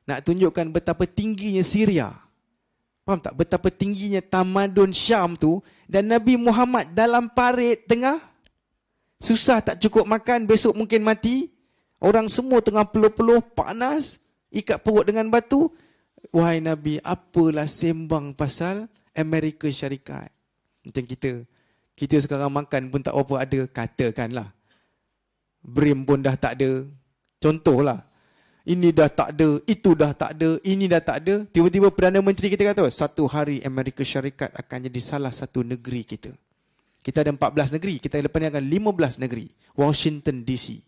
Nak tunjukkan betapa tingginya Syria Faham tak betapa tingginya tamadun Syam tu dan Nabi Muhammad dalam parit tengah susah tak cukup makan besok mungkin mati. Orang semua tengah peluh-peluh panas ikat perut dengan batu. Wahai Nabi, apalah sembang pasal Amerika Syarikat? Macam kita. Kita sekarang makan pun tak apa-apa ada, katakanlah. Brim pun dah tak ada. Contohlah ini dah tak ada, itu dah tak ada, ini dah tak ada. Tiba-tiba Perdana Menteri kita kata, satu hari Amerika Syarikat akan jadi salah satu negeri kita. Kita ada 14 negeri, kita lepas ni akan 15 negeri. Washington DC.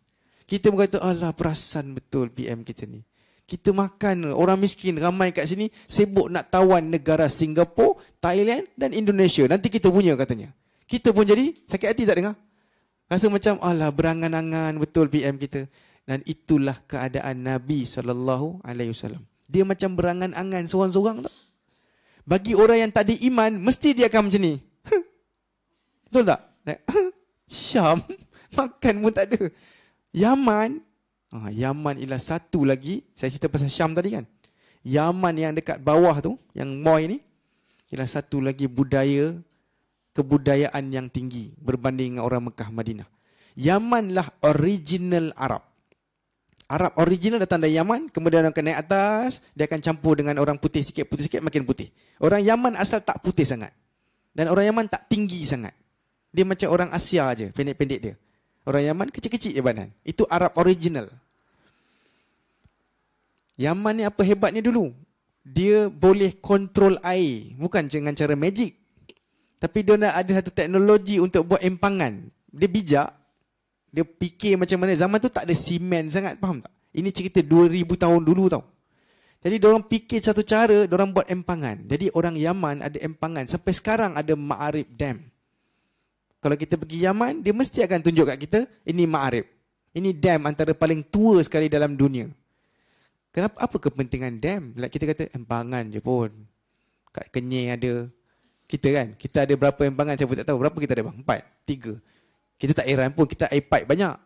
Kita berkata, alah perasan betul PM kita ni. Kita makan, orang miskin ramai kat sini, sibuk nak tawan negara Singapura, Thailand dan Indonesia. Nanti kita punya katanya. Kita pun jadi, sakit hati tak dengar? Rasa macam, alah berangan-angan betul PM kita dan itulah keadaan Nabi sallallahu alaihi wasallam. Dia macam berangan-angan seorang-seorang tu. Bagi orang yang tak ada iman, mesti dia akan macam ni. Betul tak? Like, Syam, makan pun tak ada. Yaman, ah, Yaman ialah satu lagi. Saya cerita pasal Syam tadi kan. Yaman yang dekat bawah tu, yang Moy ni, ialah satu lagi budaya, kebudayaan yang tinggi berbanding dengan orang Mekah, Madinah. Yaman lah original Arab. Arab original datang dari Yaman, kemudian orang akan naik atas, dia akan campur dengan orang putih sikit, putih sikit, makin putih. Orang Yaman asal tak putih sangat. Dan orang Yaman tak tinggi sangat. Dia macam orang Asia aja, pendek-pendek dia. Orang Yaman kecil-kecil je badan. Itu Arab original. Yaman ni apa hebatnya dulu? Dia boleh kontrol air. Bukan dengan cara magic. Tapi dia nak ada satu teknologi untuk buat empangan. Dia bijak, dia fikir macam mana zaman tu tak ada simen sangat faham tak ini cerita 2000 tahun dulu tau jadi orang fikir satu cara orang buat empangan jadi orang Yaman ada empangan sampai sekarang ada Ma'arib Dam kalau kita pergi Yaman dia mesti akan tunjuk kat kita ini Ma'arib ini dam antara paling tua sekali dalam dunia kenapa apa kepentingan dam like kita kata empangan je pun kat kenyir ada kita kan kita ada berapa empangan saya pun tak tahu berapa kita ada bang empat tiga kita tak airan pun, kita air pipe banyak.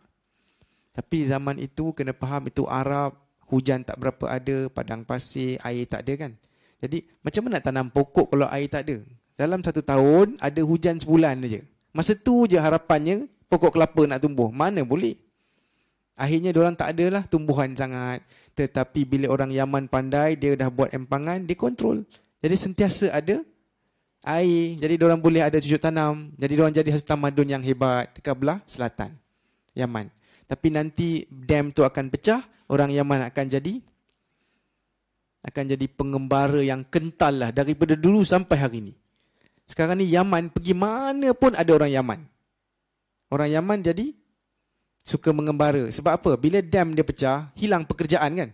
Tapi zaman itu kena faham itu Arab, hujan tak berapa ada, padang pasir, air tak ada kan. Jadi macam mana nak tanam pokok kalau air tak ada? Dalam satu tahun ada hujan sebulan aja. Masa tu je harapannya pokok kelapa nak tumbuh. Mana boleh? Akhirnya orang tak adalah tumbuhan sangat. Tetapi bila orang Yaman pandai, dia dah buat empangan, dia kontrol. Jadi sentiasa ada air jadi orang boleh ada cucuk tanam jadi orang jadi satu tamadun yang hebat dekat belah selatan Yaman tapi nanti dam tu akan pecah orang Yaman akan jadi akan jadi pengembara yang kental lah daripada dulu sampai hari ini sekarang ni Yaman pergi mana pun ada orang Yaman orang Yaman jadi suka mengembara sebab apa bila dam dia pecah hilang pekerjaan kan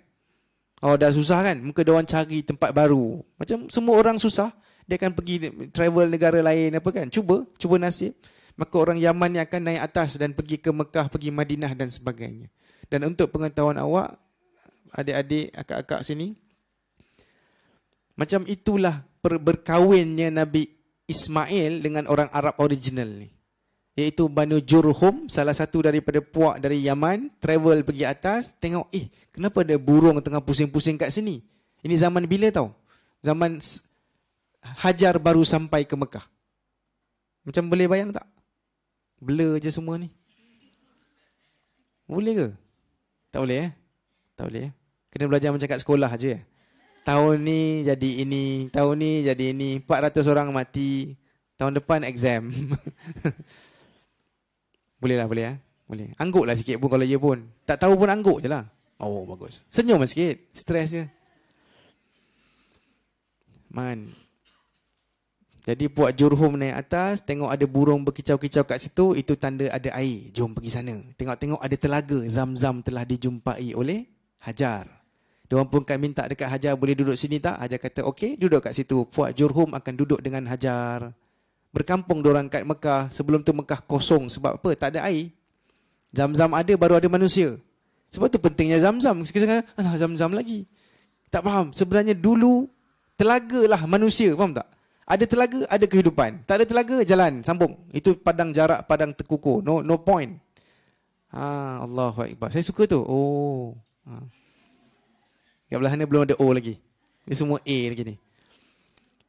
Oh dah susah kan Muka dia orang cari tempat baru Macam semua orang susah dia akan pergi travel negara lain apa kan cuba cuba nasib maka orang Yaman yang akan naik atas dan pergi ke Mekah pergi Madinah dan sebagainya dan untuk pengetahuan awak adik-adik akak-akak sini macam itulah per- berkahwinnya Nabi Ismail dengan orang Arab original ni iaitu Banu Jurhum salah satu daripada puak dari Yaman travel pergi atas tengok eh kenapa ada burung tengah pusing-pusing kat sini ini zaman bila tau zaman Hajar baru sampai ke Mekah. Macam boleh bayang tak? Blur je semua ni. Boleh ke? Tak boleh eh? Tak boleh eh? Kena belajar macam kat sekolah je eh? Tahun ni jadi ini, tahun ni jadi ini, 400 orang mati, tahun depan exam. boleh lah, boleh eh? Boleh. Angguk lah sikit pun kalau dia ya pun. Tak tahu pun angguk je lah. Oh, bagus. Senyum lah sikit. Stres je. Man, jadi buat jurhum naik atas, tengok ada burung berkicau-kicau kat situ, itu tanda ada air. Jom pergi sana. Tengok-tengok ada telaga, zam-zam telah dijumpai oleh Hajar. Dia pun kan minta dekat Hajar, boleh duduk sini tak? Hajar kata, okey, duduk kat situ. Puak Jurhum akan duduk dengan Hajar. Berkampung diorang kat Mekah. Sebelum tu Mekah kosong. Sebab apa? Tak ada air. Zam-zam ada, baru ada manusia. Sebab tu pentingnya zam-zam. Kita kata, alah zam-zam lagi. Tak faham. Sebenarnya dulu, telagalah manusia. Faham tak? Ada telaga, ada kehidupan. Tak ada telaga, jalan, sambung. Itu padang jarak, padang tekuku. No no point. Ha, Allahu Akbar. Saya suka tu. Oh. Ha. Kat belah sana belum ada O lagi. Ini semua A lagi ni.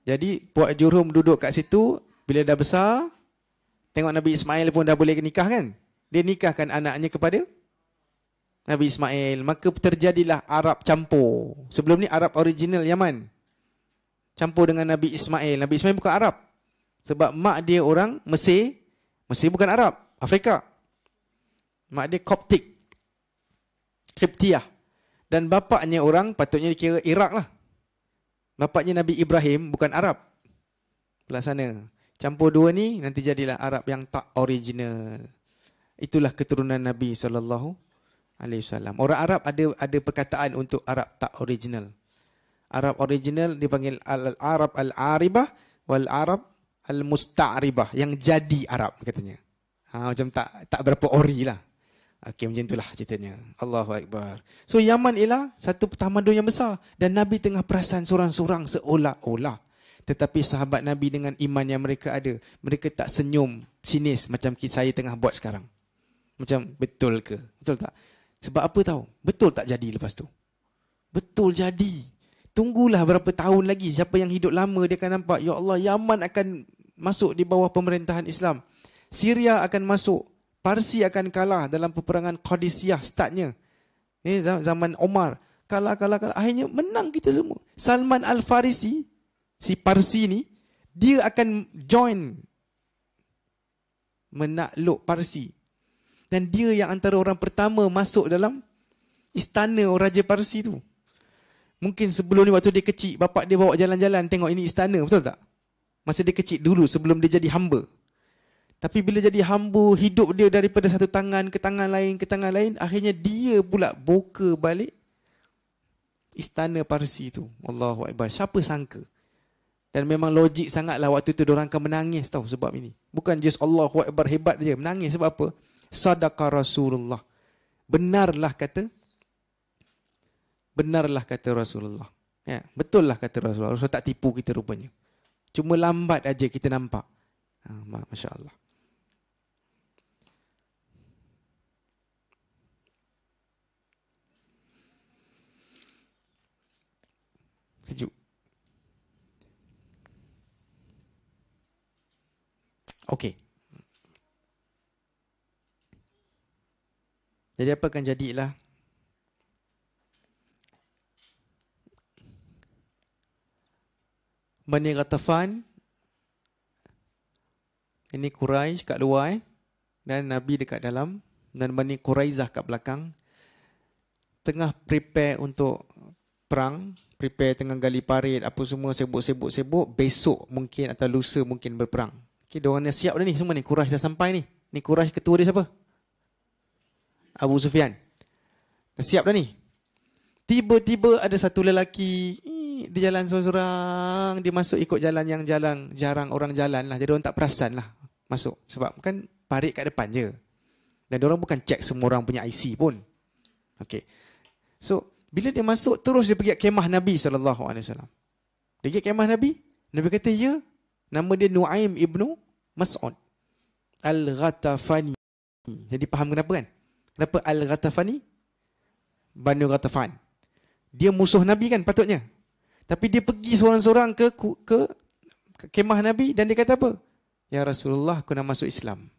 Jadi, buat Jurum duduk kat situ. Bila dah besar, tengok Nabi Ismail pun dah boleh nikah kan? Dia nikahkan anaknya kepada Nabi Ismail. Maka terjadilah Arab campur. Sebelum ni Arab original Yaman campur dengan Nabi Ismail. Nabi Ismail bukan Arab. Sebab mak dia orang Mesir. Mesir bukan Arab. Afrika. Mak dia Koptik. Kriptiah. Dan bapaknya orang patutnya dikira Irak lah. Bapaknya Nabi Ibrahim bukan Arab. Belah sana. Campur dua ni nanti jadilah Arab yang tak original. Itulah keturunan Nabi SAW. Orang Arab ada ada perkataan untuk Arab tak original. Arab original dipanggil al-Arab al-Aribah wal Arab al-Musta'ribah yang jadi Arab katanya. Ha, macam tak tak berapa ori lah. Okey macam itulah ceritanya. Allahu akbar. So Yaman ialah satu pertama dunia besar dan Nabi tengah perasan seorang-seorang seolah-olah tetapi sahabat Nabi dengan iman yang mereka ada, mereka tak senyum sinis macam saya tengah buat sekarang. Macam betul ke? Betul tak? Sebab apa tahu? Betul tak jadi lepas tu? Betul jadi tunggulah berapa tahun lagi siapa yang hidup lama dia akan nampak ya Allah Yaman akan masuk di bawah pemerintahan Islam. Syria akan masuk. Parsi akan kalah dalam peperangan Qadisiyah startnya. Ini eh, zaman Omar. Kalah, kalah, kalah. Akhirnya menang kita semua. Salman Al-Farisi, si Parsi ni, dia akan join menakluk Parsi. Dan dia yang antara orang pertama masuk dalam istana Raja Parsi tu. Mungkin sebelum ni waktu dia kecil, bapak dia bawa jalan-jalan tengok ini istana, betul tak? Masa dia kecil dulu sebelum dia jadi hamba. Tapi bila jadi hamba, hidup dia daripada satu tangan ke tangan lain ke tangan lain, akhirnya dia pula buka balik istana Parsi tu. Allahu Akbar. Siapa sangka? Dan memang logik sangatlah waktu tu orang akan menangis tau sebab ini. Bukan just Allahu Akbar hebat je. Menangis sebab apa? Sadaqah Rasulullah. Benarlah kata benarlah kata Rasulullah. Ya, betul lah kata Rasulullah. Rasulullah tak tipu kita rupanya. Cuma lambat aja kita nampak. Ha, Masya Allah. Sejuk. Okey. Jadi apa akan jadilah Bani Ratafan ini Quraisy kat luar eh? dan Nabi dekat dalam dan Bani Quraizah kat belakang tengah prepare untuk perang prepare tengah gali parit apa semua sibuk-sibuk-sibuk besok mungkin atau lusa mungkin berperang okey dia orang dah siap dah ni semua ni Quraisy dah sampai ni ni Quraisy ketua dia siapa Abu Sufyan dah siap dah ni tiba-tiba ada satu lelaki dia jalan seorang-seorang, dia masuk ikut jalan yang jalan jarang orang jalan lah. Jadi orang tak perasan lah masuk. Sebab kan parit kat depan je. Dan orang bukan cek semua orang punya IC pun. Okay. So, bila dia masuk, terus dia pergi kemah Nabi SAW. Dia pergi kemah Nabi, Nabi kata, ya, nama dia Nu'aim Ibnu Mas'ud. Al-Ghatafani. Jadi faham kenapa kan? Kenapa Al-Ghatafani? Banu Ghatafan. Dia musuh Nabi kan patutnya? Tapi dia pergi seorang-seorang ke, ke ke kemah Nabi dan dia kata apa? Ya Rasulullah, aku nak masuk Islam.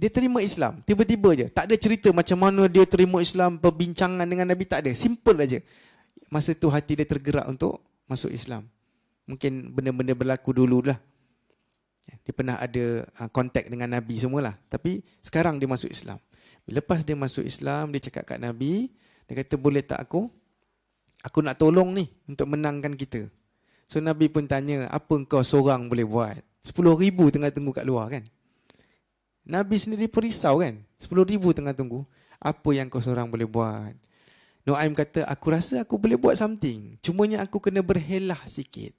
Dia terima Islam, tiba-tiba je. Tak ada cerita macam mana dia terima Islam, perbincangan dengan Nabi, tak ada. Simple aja. Masa tu hati dia tergerak untuk masuk Islam. Mungkin benda-benda berlaku dululah. Dia pernah ada kontak ah, dengan Nabi semualah. Tapi sekarang dia masuk Islam. Lepas dia masuk Islam, dia cakap kat Nabi, dia kata boleh tak aku aku nak tolong ni untuk menangkan kita. So Nabi pun tanya, apa kau seorang boleh buat? 10 ribu tengah tunggu kat luar kan? Nabi sendiri pun risau kan? 10 ribu tengah tunggu, apa yang kau seorang boleh buat? Noaim kata, aku rasa aku boleh buat something. Cumanya aku kena berhelah sikit.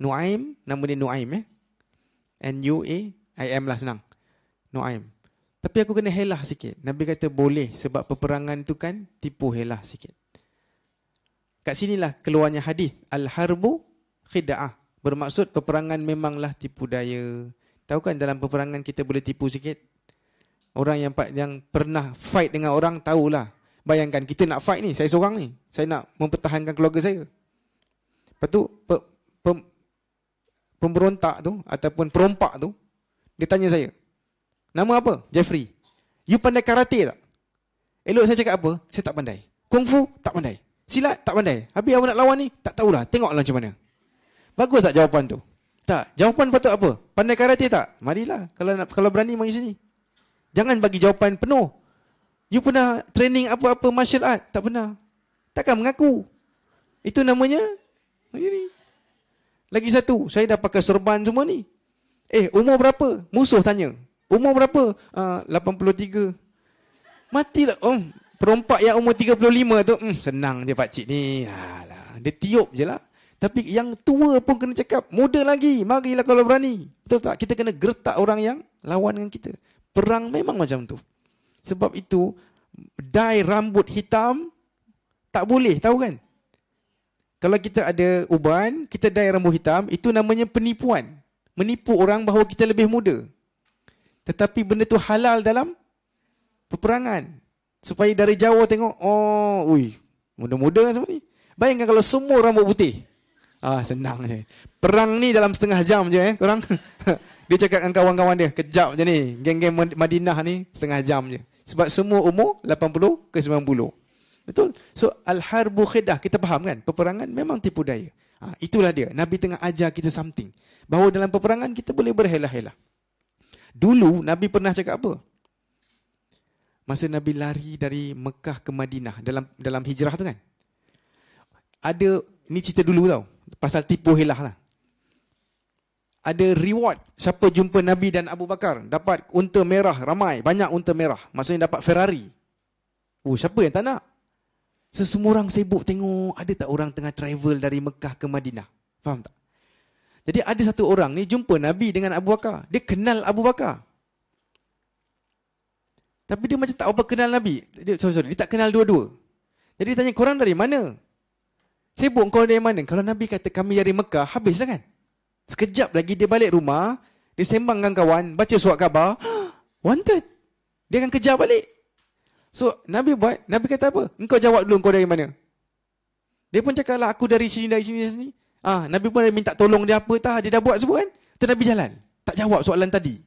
Noaim, nama dia Noaim eh. N-U-A-I-M lah senang. Noaim. Tapi aku kena helah sikit. Nabi kata boleh sebab peperangan tu kan tipu helah sikit. Kat sinilah keluarnya hadis al-harbu khida'ah. Bermaksud peperangan memanglah tipu daya. Tahu kan dalam peperangan kita boleh tipu sikit? Orang yang yang pernah fight dengan orang tahulah. Bayangkan kita nak fight ni, saya seorang ni. Saya nak mempertahankan keluarga saya. Lepas tu pe, pe, pemberontak tu ataupun perompak tu dia tanya saya. Nama apa? Jeffrey. You pandai karate tak? Elok saya cakap apa? Saya tak pandai. Kung fu? Tak pandai. Silat tak pandai. Habis awak nak lawan ni, tak tahulah. Tengoklah macam mana. Bagus tak jawapan tu? Tak. Jawapan patut apa? Pandai karate tak? Marilah. Kalau nak, kalau berani, mari sini. Jangan bagi jawapan penuh. You pernah training apa-apa martial art? Tak pernah. Takkan mengaku. Itu namanya ini. Lagi satu, saya dah pakai serban semua ni. Eh, umur berapa? Musuh tanya. Umur berapa? Ah, uh, 83. Matilah. Oh, perompak yang umur 35 tu, hmm, senang je Pak Cik ni. Alah, dia tiup je lah. Tapi yang tua pun kena cakap, muda lagi, marilah kalau berani. Betul tak? Kita kena gertak orang yang lawan dengan kita. Perang memang macam tu. Sebab itu, dai rambut hitam, tak boleh, tahu kan? Kalau kita ada uban, kita dai rambut hitam, itu namanya penipuan. Menipu orang bahawa kita lebih muda. Tetapi benda tu halal dalam peperangan. Supaya dari Jawa tengok, oh, ui, muda-muda kan semua ni. Bayangkan kalau semua rambut putih. Ah, senang je. Perang ni dalam setengah jam je, eh, korang. dia cakap dengan kawan-kawan dia, kejap je ni. Geng-geng Madinah ni, setengah jam je. Sebab semua umur 80 ke 90. Betul? So, Al-Harbu Khidah, kita faham kan? Peperangan memang tipu daya. Ha, itulah dia. Nabi tengah ajar kita something. Bahawa dalam peperangan kita boleh berhelah-helah. Dulu Nabi pernah cakap apa? masa Nabi lari dari Mekah ke Madinah dalam dalam hijrah tu kan. Ada ni cerita dulu tau pasal tipu helah lah. Ada reward siapa jumpa Nabi dan Abu Bakar dapat unta merah ramai banyak unta merah maksudnya dapat Ferrari. Oh siapa yang tak nak? So, semua orang sibuk tengok ada tak orang tengah travel dari Mekah ke Madinah. Faham tak? Jadi ada satu orang ni jumpa Nabi dengan Abu Bakar. Dia kenal Abu Bakar. Tapi dia macam tak apa kenal Nabi. Dia, sorry, sorry, dia tak kenal dua-dua. Jadi dia tanya, korang dari mana? Sibuk kau dari mana? Kalau Nabi kata kami dari Mekah, habislah kan? Sekejap lagi dia balik rumah, dia sembang dengan kawan, baca surat khabar, wanted. Dia akan kejar balik. So, Nabi buat, Nabi kata apa? Engkau jawab dulu kau dari mana? Dia pun cakap lah, aku dari sini, dari sini, dari sini. Ah, Nabi pun dah minta tolong dia apa tah, dia dah buat semua kan? Itu Nabi jalan. Tak jawab soalan tadi.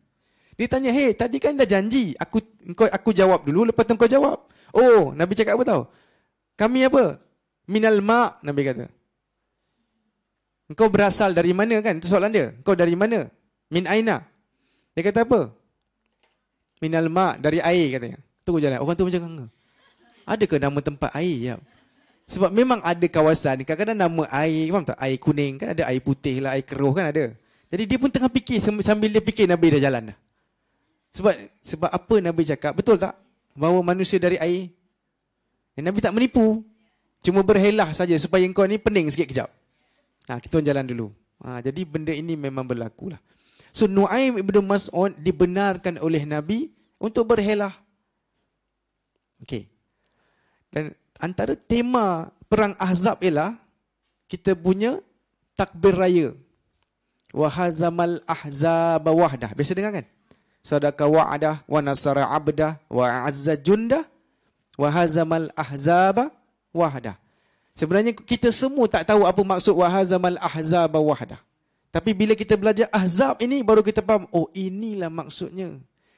Dia tanya, hey, tadi kan dah janji. Aku kau, aku jawab dulu, lepas tu kau jawab. Oh, Nabi cakap apa tau? Kami apa? Minal ma' Nabi kata. Kau berasal dari mana kan? Itu soalan dia. Kau dari mana? Min aina. Dia kata apa? Minal ma' dari air katanya. Tunggu jalan. Orang tu macam kau. Ada ke nama tempat air? Ya. Sebab memang ada kawasan. Kadang-kadang nama air, faham tak? Air kuning kan ada. Air putih lah. Air keruh kan ada. Jadi dia pun tengah fikir sambil dia fikir Nabi dah jalan dah. Sebab sebab apa Nabi cakap, betul tak? Bahawa manusia dari air. Eh, Nabi tak menipu. Cuma berhelah saja supaya engkau ni pening sikit kejap. Ha, kita jalan dulu. Ha, jadi benda ini memang berlaku lah. So Nu'aim Ibn Mas'ud dibenarkan oleh Nabi untuk berhelah. Okey. Dan antara tema perang Ahzab ialah kita punya takbir raya. Wahazamal ahzab wahdah. Biasa dengar kan? sadaka wa'adah wa nasara abda, wa azza junda wa hazamal ahzaba wahdah. Sebenarnya kita semua tak tahu apa maksud wa hazamal ahzaba wahdah. Tapi bila kita belajar ahzab ini baru kita faham oh inilah maksudnya.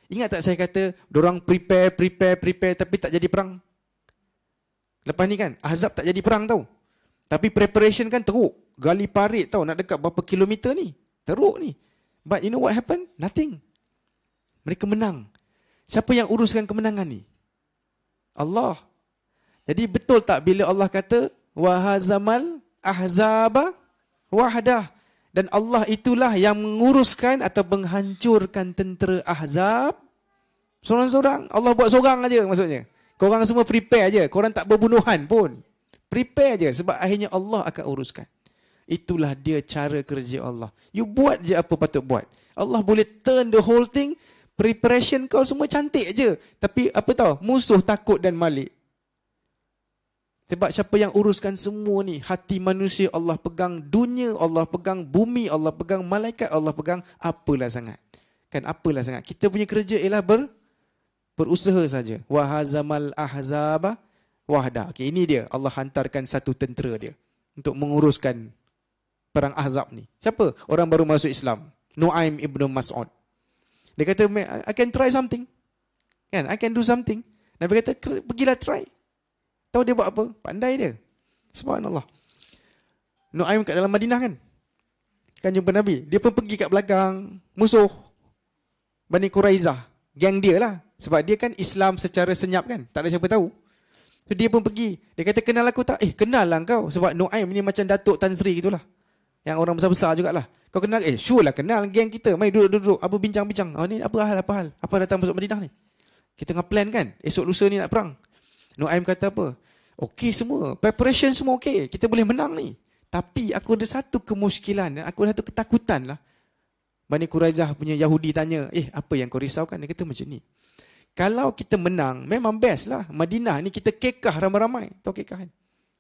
Ingat tak saya kata orang prepare prepare prepare tapi tak jadi perang. Lepas ni kan ahzab tak jadi perang tau. Tapi preparation kan teruk. Gali parit tau nak dekat berapa kilometer ni. Teruk ni. But you know what happened? Nothing. Mereka menang. Siapa yang uruskan kemenangan ni? Allah. Jadi betul tak bila Allah kata wahazamal ahzaba wahdah dan Allah itulah yang menguruskan atau menghancurkan tentera ahzab seorang-seorang. Allah buat seorang aja maksudnya. Kau Korang semua prepare aja. Korang tak berbunuhan pun. Prepare aja sebab akhirnya Allah akan uruskan. Itulah dia cara kerja Allah. You buat je apa patut buat. Allah boleh turn the whole thing Preparation kau semua cantik je. Tapi apa tahu, musuh takut dan malik. Sebab siapa yang uruskan semua ni, hati manusia Allah pegang, dunia Allah pegang, bumi Allah pegang, malaikat Allah pegang, apalah sangat. Kan apalah sangat. Kita punya kerja ialah ber berusaha saja. Wa hazamal ahzaba wahda. Okay, ini dia. Allah hantarkan satu tentera dia untuk menguruskan perang Ahzab ni. Siapa? Orang baru masuk Islam. Nuaim ibnu Mas'ud. Dia kata, I can try something. Kan? I can do something. Nabi kata, pergilah try. Tahu dia buat apa? Pandai dia. Subhanallah. Nu'aim kat dalam Madinah kan? Kan jumpa Nabi. Dia pun pergi kat belakang musuh. Bani Quraizah. Gang dia lah. Sebab dia kan Islam secara senyap kan? Tak ada siapa tahu. So, dia pun pergi. Dia kata, kenal aku tak? Eh, kenal lah kau. Sebab Nu'aim ni macam Datuk Tan Sri gitulah. Yang orang besar-besar jugalah. Kau kenal eh sure lah kenal geng kita. Mai duduk-duduk apa bincang-bincang. Oh ni apa hal apa hal? Apa datang masuk Madinah ni? Kita tengah plan kan? Esok lusa ni nak perang. Nuaim kata apa? Okey semua. Preparation semua okey. Kita boleh menang ni. Tapi aku ada satu kemuskilan. Aku ada satu ketakutan lah. Bani Quraizah punya Yahudi tanya. Eh apa yang kau risaukan? Dia kata macam ni. Kalau kita menang memang best lah. Madinah ni kita kekah ramai-ramai. Tahu kekah kan?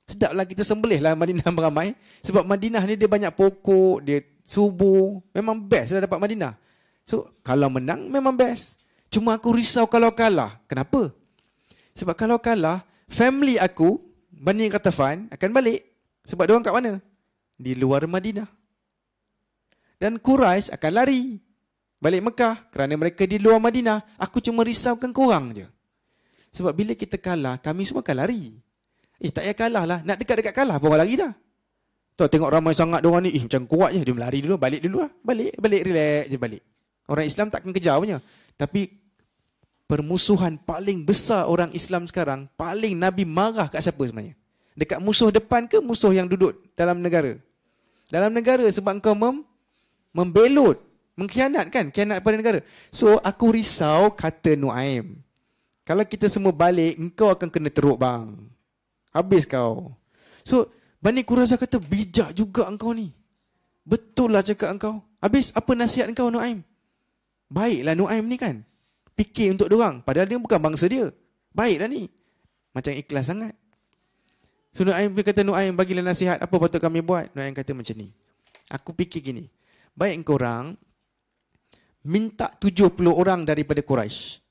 sedaplah kita sembelih lah Madinah beramai sebab Madinah ni dia banyak pokok dia subuh memang best lah dapat Madinah so kalau menang memang best cuma aku risau kalau kalah kenapa sebab kalau kalah family aku Bani Ghatafan akan balik sebab dia kat mana di luar Madinah dan Quraisy akan lari balik Mekah kerana mereka di luar Madinah aku cuma risaukan korang je sebab bila kita kalah kami semua akan lari Eh tak payah kalah lah Nak dekat-dekat kalah pun orang lari dah Tuh, Tengok ramai sangat dia orang ni Eh macam kuat je Dia melari dulu Balik dulu lah Balik balik relax je balik Orang Islam takkan kejar punya Tapi Permusuhan paling besar orang Islam sekarang Paling Nabi marah kat siapa sebenarnya Dekat musuh depan ke musuh yang duduk dalam negara Dalam negara sebab kau mem Membelot Mengkhianat kan Khianat pada negara So aku risau kata Nuaim kalau kita semua balik, engkau akan kena teruk bang. Habis kau. So, Bani Kuraza kata, bijak juga engkau ni. Betul lah cakap engkau. Habis, apa nasihat engkau, Nu'aim? Baiklah Nu'aim ni kan. Fikir untuk orang. Padahal dia bukan bangsa dia. Baiklah ni. Macam ikhlas sangat. So, Nu'aim kata, Nu'aim bagilah nasihat. Apa patut kami buat? Nu'aim kata macam ni. Aku fikir gini. Baik engkau orang, minta 70 orang daripada Quraisy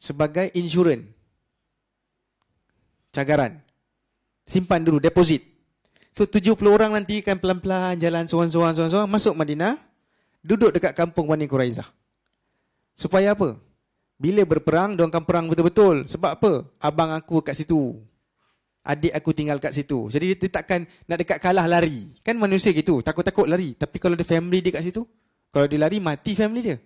sebagai insurans cagaran. Simpan dulu deposit. So 70 orang nanti kan pelan-pelan jalan seorang-seorang seorang-seorang masuk Madinah, duduk dekat kampung Bani Quraizah. Supaya apa? Bila berperang, dia akan perang betul-betul. Sebab apa? Abang aku kat situ. Adik aku tinggal kat situ. Jadi dia takkan nak dekat kalah lari. Kan manusia gitu, takut-takut lari. Tapi kalau ada family dia kat situ, kalau dia lari mati family dia.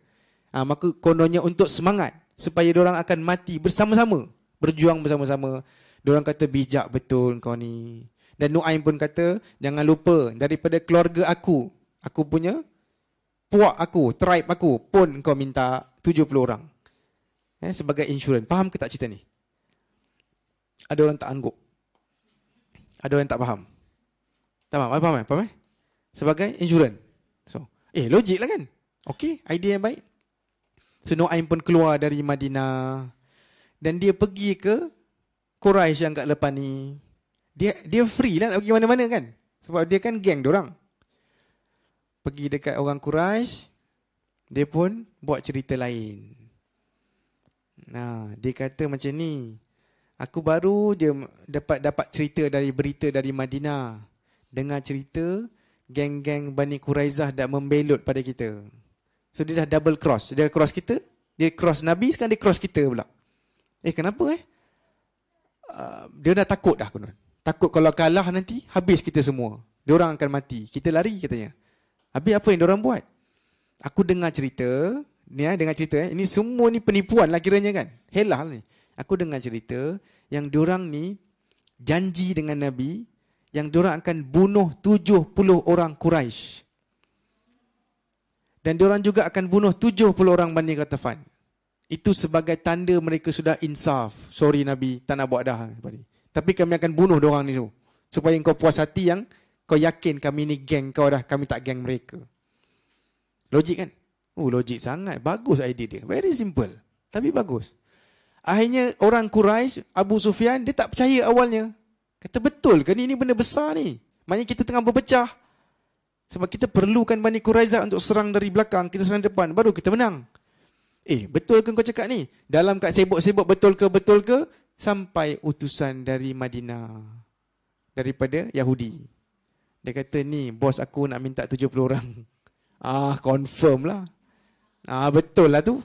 Ha, maka kononnya untuk semangat supaya orang akan mati bersama-sama, berjuang bersama-sama, Diorang kata bijak betul kau ni. Dan Nuaim pun kata, jangan lupa daripada keluarga aku, aku punya puak aku, tribe aku pun kau minta 70 orang. Eh, sebagai insurans. Faham ke tak cerita ni? Ada orang tak angguk. Ada orang tak faham. Tak faham? Faham eh? Faham eh? Sebagai insurans. So, eh logik lah kan? Okay, idea yang baik. So, Nuaim pun keluar dari Madinah. Dan dia pergi ke Quraisy yang kat lepas ni dia dia free lah nak pergi mana-mana kan sebab dia kan geng orang pergi dekat orang Quraisy dia pun buat cerita lain nah dia kata macam ni aku baru je dapat dapat cerita dari berita dari Madinah dengar cerita geng-geng Bani Quraizah dah membelot pada kita so dia dah double cross dia cross kita dia cross Nabi sekarang dia cross kita pula eh kenapa eh Ah, dia dah takut dah konon. Takut kalau kalah nanti habis kita semua. Dia orang akan mati. Kita lari katanya. Habis apa yang dia orang buat? Aku dengar cerita, ni ya, dengar cerita eh. Ini semua ni penipuan lah kiranya kan. Helah lah ni. Aku dengar cerita yang dia orang ni janji dengan Nabi yang dia orang akan bunuh 70 orang Quraisy. Dan dia orang juga akan bunuh 70 orang Bani Ghatafan. Itu sebagai tanda mereka sudah insaf. Sorry Nabi, tak nak buat dah. Eh, Tapi kami akan bunuh orang ni tu. Supaya kau puas hati yang kau yakin kami ni geng kau dah. Kami tak geng mereka. Logik kan? Oh, logik sangat. Bagus idea dia. Very simple. Tapi bagus. Akhirnya orang Quraisy Abu Sufyan, dia tak percaya awalnya. Kata betul ke ni? Ini benda besar ni. Maknanya kita tengah berpecah. Sebab kita perlukan Bani Quraizah untuk serang dari belakang. Kita serang depan. Baru kita menang. Eh, betul ke kau cakap ni? Dalam kat sibuk-sibuk betul ke betul ke? Sampai utusan dari Madinah. Daripada Yahudi. Dia kata ni, bos aku nak minta 70 orang. Ah, confirm lah. Ah, betul lah tu.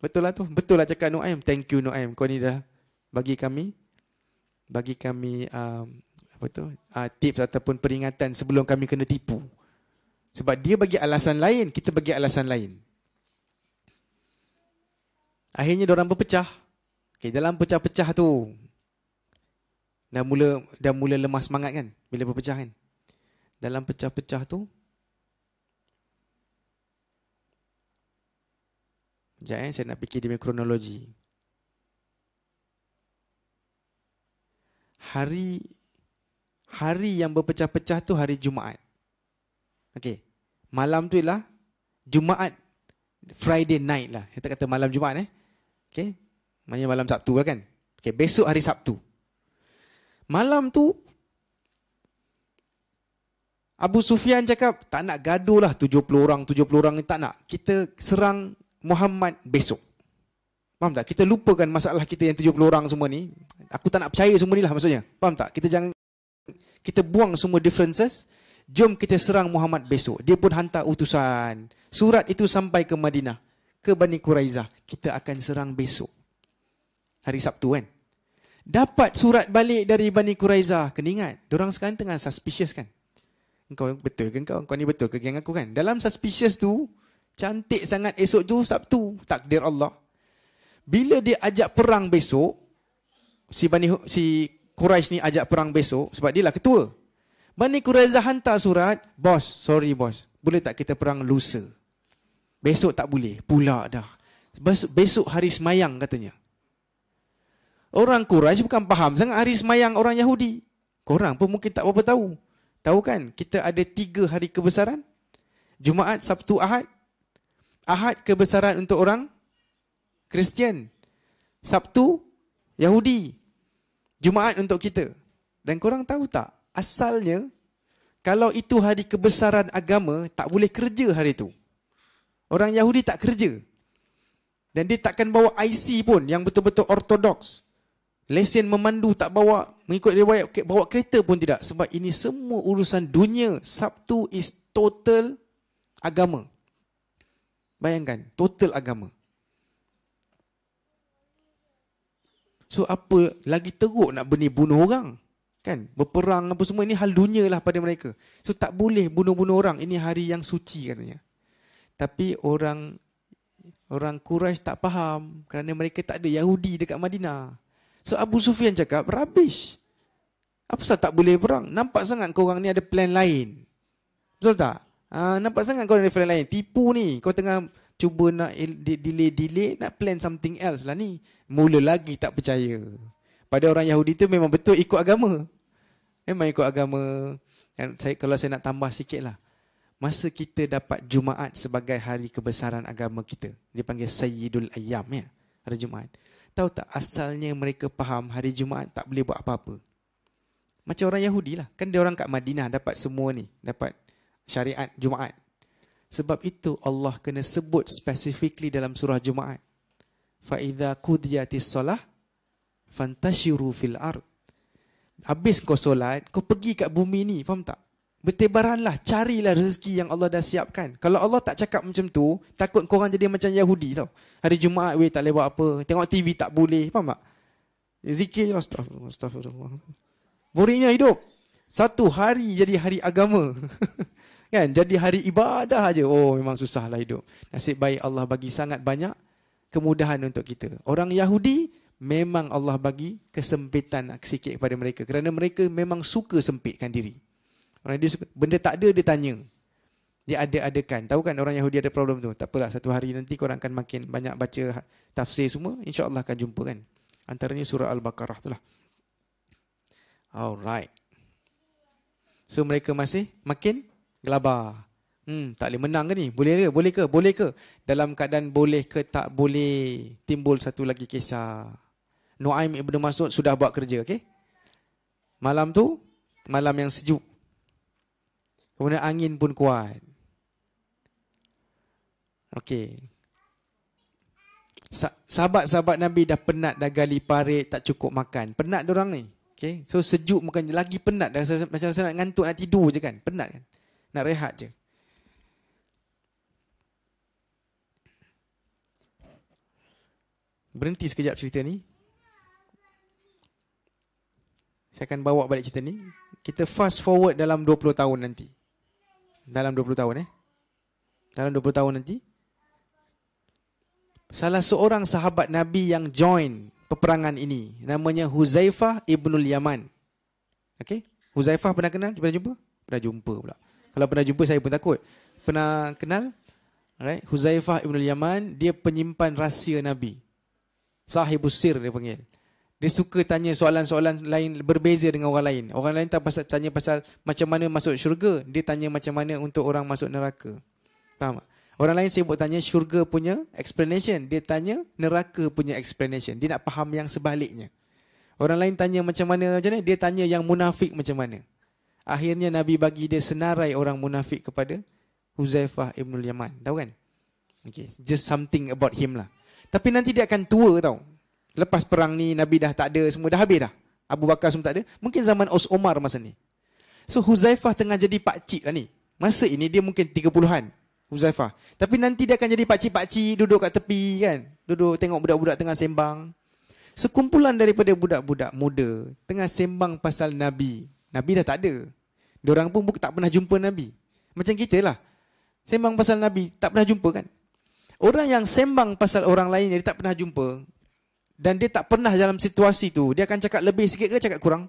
Betul lah tu. Betul lah cakap Nu'aim. Thank you Nu'aim. Kau ni dah bagi kami. Bagi kami um, apa tu? Uh, tips ataupun peringatan sebelum kami kena tipu. Sebab dia bagi alasan lain, kita bagi alasan lain. Akhirnya orang berpecah. Okay, dalam pecah-pecah tu, dah mula dah mula lemah semangat kan bila berpecah kan dalam pecah-pecah tu Sekejap eh, saya nak fikir demi kronologi. Hari hari yang berpecah-pecah tu hari Jumaat. Okey. Malam tu ialah Jumaat Friday night lah. Kita kata malam Jumaat eh. Okay. Maksudnya malam Sabtu lah kan. Okay, besok hari Sabtu. Malam tu, Abu Sufyan cakap, tak nak gaduh lah 70 orang, 70 orang ni tak nak. Kita serang Muhammad besok. Faham tak? Kita lupakan masalah kita yang 70 orang semua ni. Aku tak nak percaya semua ni lah maksudnya. Faham tak? Kita jangan kita buang semua differences. Jom kita serang Muhammad besok. Dia pun hantar utusan. Surat itu sampai ke Madinah ke Bani Quraizah. Kita akan serang besok. Hari Sabtu kan? Dapat surat balik dari Bani Quraizah. Kena ingat, diorang sekarang tengah suspicious kan? Engkau betul ke engkau? Engkau ni betul ke geng aku kan? Dalam suspicious tu, cantik sangat esok tu Sabtu. Takdir Allah. Bila dia ajak perang besok, si Bani si Quraisy ni ajak perang besok sebab dia lah ketua. Bani Quraizah hantar surat, "Bos, sorry bos. Boleh tak kita perang lusa?" Besok tak boleh. Pula dah. Besok, hari semayang katanya. Orang Quraisy bukan faham sangat hari semayang orang Yahudi. Korang pun mungkin tak apa tahu. Tahu kan? Kita ada tiga hari kebesaran. Jumaat, Sabtu, Ahad. Ahad kebesaran untuk orang Kristian. Sabtu, Yahudi. Jumaat untuk kita. Dan korang tahu tak? Asalnya, kalau itu hari kebesaran agama, tak boleh kerja hari itu. Orang Yahudi tak kerja. Dan dia takkan bawa IC pun yang betul-betul ortodoks. Lesen memandu tak bawa, mengikut riwayat, okay, bawa kereta pun tidak. Sebab ini semua urusan dunia. Sabtu is total agama. Bayangkan, total agama. So apa lagi teruk nak benih bunuh orang? Kan? Berperang apa semua, ini hal dunia lah pada mereka. So tak boleh bunuh-bunuh orang. Ini hari yang suci katanya. Tapi orang orang Quraisy tak faham kerana mereka tak ada Yahudi dekat Madinah. So Abu Sufyan cakap, rubbish. Apa sebab tak boleh perang? Nampak sangat kau orang ni ada plan lain. Betul tak? Ha, nampak sangat kau ada plan lain. Tipu ni. Kau tengah cuba nak delay-delay, nak plan something else lah ni. Mula lagi tak percaya. Pada orang Yahudi tu memang betul ikut agama. Memang ikut agama. Kan, saya, kalau saya nak tambah sikit lah masa kita dapat Jumaat sebagai hari kebesaran agama kita. Dia panggil Sayyidul Ayyam ya, hari Jumaat. Tahu tak asalnya mereka faham hari Jumaat tak boleh buat apa-apa. Macam orang Yahudi lah. Kan dia orang kat Madinah dapat semua ni. Dapat syariat Jumaat. Sebab itu Allah kena sebut specifically dalam surah Jumaat. Fa'idha kudiyatis solah, fantashiru fil ard. Habis kau solat, kau pergi kat bumi ni. Faham tak? Bertebaranlah, carilah rezeki yang Allah dah siapkan. Kalau Allah tak cakap macam tu, takut korang jadi macam Yahudi tau. Hari Jumaat, weh tak lewat apa. Tengok TV tak boleh, faham tak? Eh, zikir, lah, astagfirullah, astagfirullah. Boringnya hidup. Satu hari jadi hari agama. kan? Jadi hari ibadah aja. Oh, memang susahlah hidup. Nasib baik Allah bagi sangat banyak kemudahan untuk kita. Orang Yahudi, memang Allah bagi kesempitan sikit kepada mereka. Kerana mereka memang suka sempitkan diri. Orang dia benda tak ada dia tanya. Dia ada adakan. Tahu kan orang Yahudi ada problem tu. Tak apalah satu hari nanti orang akan makin banyak baca ha- tafsir semua, insya-Allah akan jumpa kan. Antaranya surah Al-Baqarah itulah. Alright. So mereka masih makin gelabah. Hmm, tak boleh menang ke ni? Boleh ke? Boleh ke? Boleh ke? Dalam keadaan boleh ke tak boleh timbul satu lagi kisah. Nuaim Ibn Mas'ud sudah buat kerja, okay? Malam tu, malam yang sejuk. Kemudian angin pun kuat. Okey. Sahabat-sahabat Nabi dah penat dah gali parit, tak cukup makan. Penat dia orang ni. Okey. So sejuk makan lagi penat dah macam rasa nak ngantuk nak tidur je kan. Penat kan. Nak rehat je. Berhenti sekejap cerita ni. Saya akan bawa balik cerita ni. Kita fast forward dalam 20 tahun nanti dalam 20 tahun eh. Dalam 20 tahun nanti salah seorang sahabat Nabi yang join peperangan ini namanya Huzaifah ibnul Yaman. Okey? Huzaifah pernah kenal? Pernah jumpa? Pernah jumpa pula. Kalau pernah jumpa saya pun takut. Pernah kenal? Alright, Huzaifah ibnul Yaman, dia penyimpan rahsia Nabi. Sahibus sir dia panggil. Dia suka tanya soalan-soalan lain berbeza dengan orang lain. Orang lain tak pasal tanya pasal macam mana masuk syurga, dia tanya macam mana untuk orang masuk neraka. Faham? Tak? Orang lain sibuk tanya syurga punya explanation, dia tanya neraka punya explanation. Dia nak faham yang sebaliknya. Orang lain tanya macam mana macam mana, dia tanya yang munafik macam mana. Akhirnya Nabi bagi dia senarai orang munafik kepada Huzaifah Ibnul Yaman. Tahu kan? Okay. Just something about him lah. Tapi nanti dia akan tua tau lepas perang ni Nabi dah tak ada semua dah habis dah. Abu Bakar semua tak ada. Mungkin zaman Us Umar masa ni. So Huzaifah tengah jadi pak cik lah ni. Masa ini dia mungkin 30-an. Huzaifah. Tapi nanti dia akan jadi pak cik-pak cik duduk kat tepi kan. Duduk tengok budak-budak tengah sembang. Sekumpulan daripada budak-budak muda tengah sembang pasal Nabi. Nabi dah tak ada. Diorang pun tak pernah jumpa Nabi. Macam kita lah. Sembang pasal Nabi, tak pernah jumpa kan? Orang yang sembang pasal orang lain yang dia tak pernah jumpa, dan dia tak pernah dalam situasi tu, dia akan cakap lebih sikit ke cakap kurang?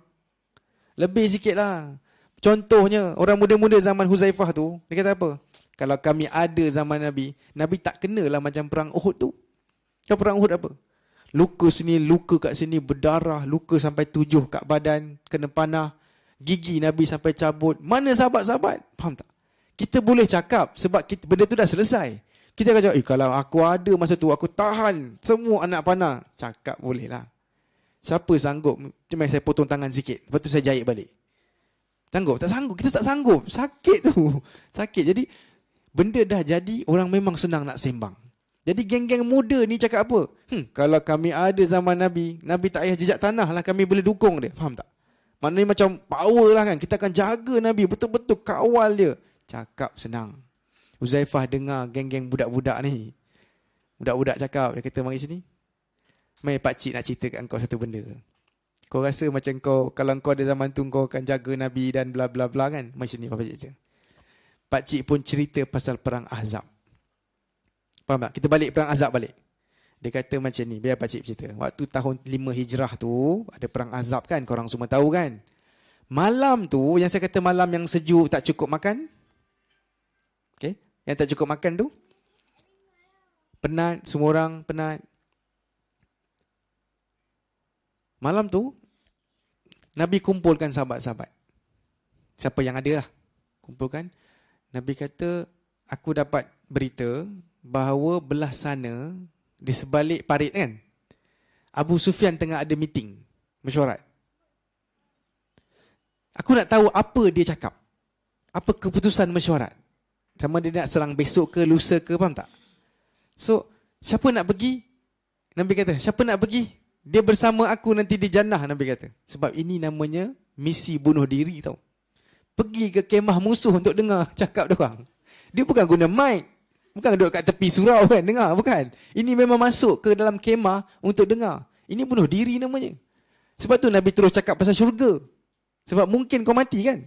Lebih sikit lah. Contohnya, orang muda-muda zaman Huzaifah tu, dia kata apa? Kalau kami ada zaman Nabi, Nabi tak kenalah macam perang Uhud tu. Kau perang Uhud apa? Luka sini, luka kat sini, berdarah, luka sampai tujuh kat badan, kena panah, gigi Nabi sampai cabut. Mana sahabat-sahabat? Faham tak? Kita boleh cakap sebab kita, benda tu dah selesai. Kita akan cakap, eh kalau aku ada masa tu, aku tahan semua anak panah. Cakap bolehlah. Siapa sanggup? Cuma saya potong tangan sikit. Lepas tu saya jahit balik. Sanggup? Tak sanggup. Kita tak sanggup. Sakit tu. Sakit. Jadi, benda dah jadi, orang memang senang nak sembang. Jadi geng-geng muda ni cakap apa? Hmm, kalau kami ada zaman Nabi, Nabi tak payah jejak tanah lah kami boleh dukung dia. Faham tak? Maknanya macam power lah kan. Kita akan jaga Nabi, betul-betul kawal dia. Cakap senang. Huzaifah dengar geng-geng budak-budak ni. Budak-budak cakap, dia kata, mari sini. Pak Cik nak cerita kat kau satu benda. Kau rasa macam kau, kalau kau ada zaman tu, kau akan jaga Nabi dan bla bla bla kan? Mari sini, pakcik Pak Cik pun cerita pasal perang Ahzab. Faham tak? Kita balik perang Ahzab balik. Dia kata macam ni, biar Pak Cik cerita. Waktu tahun 5 Hijrah tu, ada perang Ahzab kan? Kau orang semua tahu kan? Malam tu, yang saya kata malam yang sejuk tak cukup makan, yang tak cukup makan tu Penat Semua orang penat Malam tu Nabi kumpulkan sahabat-sahabat Siapa yang ada lah Kumpulkan Nabi kata Aku dapat berita Bahawa belah sana Di sebalik parit kan Abu Sufyan tengah ada meeting Mesyuarat Aku nak tahu apa dia cakap Apa keputusan mesyuarat sama dia nak serang besok ke lusa ke Faham tak? So siapa nak pergi? Nabi kata siapa nak pergi? Dia bersama aku nanti di jannah Nabi kata Sebab ini namanya misi bunuh diri tau Pergi ke kemah musuh untuk dengar cakap orang. Dia bukan guna mic Bukan duduk kat tepi surau kan dengar bukan Ini memang masuk ke dalam kemah untuk dengar Ini bunuh diri namanya Sebab tu Nabi terus cakap pasal syurga Sebab mungkin kau mati kan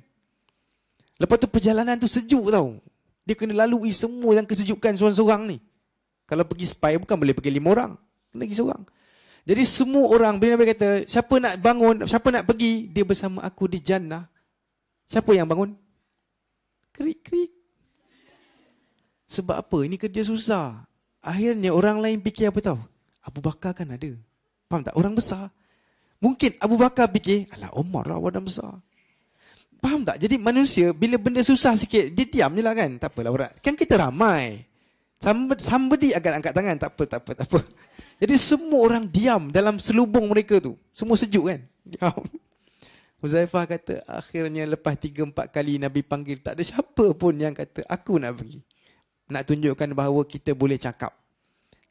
Lepas tu perjalanan tu sejuk tau dia kena lalui semua yang kesejukan seorang-seorang ni. Kalau pergi spy bukan boleh pergi lima orang. Kena pergi seorang. Jadi semua orang, bila Nabi kata, siapa nak bangun, siapa nak pergi, dia bersama aku di jannah. Siapa yang bangun? Krik-krik. Sebab apa? Ini kerja susah. Akhirnya orang lain fikir apa tahu? Abu Bakar kan ada. Faham tak? Orang besar. Mungkin Abu Bakar fikir, Alah Omar lah, wadah besar. Faham tak? Jadi manusia bila benda susah sikit, dia diam je lah kan. Tak apalah orang. Kan kita ramai. Somebody agak angkat tangan. Tak apa, tak apa, tak apa. Jadi semua orang diam dalam selubung mereka tu. Semua sejuk kan? Diam. Huzaifah kata, akhirnya lepas 3-4 kali Nabi panggil, tak ada siapa pun yang kata, aku nak pergi. Nak tunjukkan bahawa kita boleh cakap.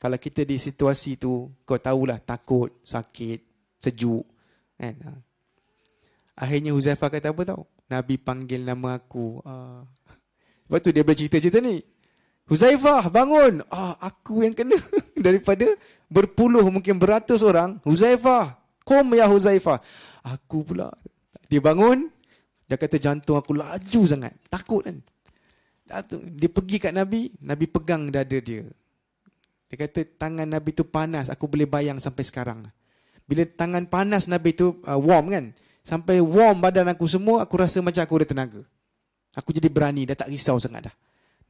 Kalau kita di situasi tu, kau tahulah takut, sakit, sejuk. Kan? Ha. Akhirnya Huzaifah kata apa tahu? Nabi panggil nama aku. Uh. Lepas tu dia boleh cerita ni. Huzaifah bangun. Ah, aku yang kena daripada berpuluh mungkin beratus orang. Huzaifah. Kom ya Huzaifah. Aku pula. Dia bangun. Dia kata jantung aku laju sangat. Takut kan. Dia pergi kat Nabi. Nabi pegang dada dia. Dia kata tangan Nabi tu panas. Aku boleh bayang sampai sekarang. Bila tangan panas Nabi tu uh, warm kan sampai warm badan aku semua, aku rasa macam aku ada tenaga. Aku jadi berani, dah tak risau sangat dah.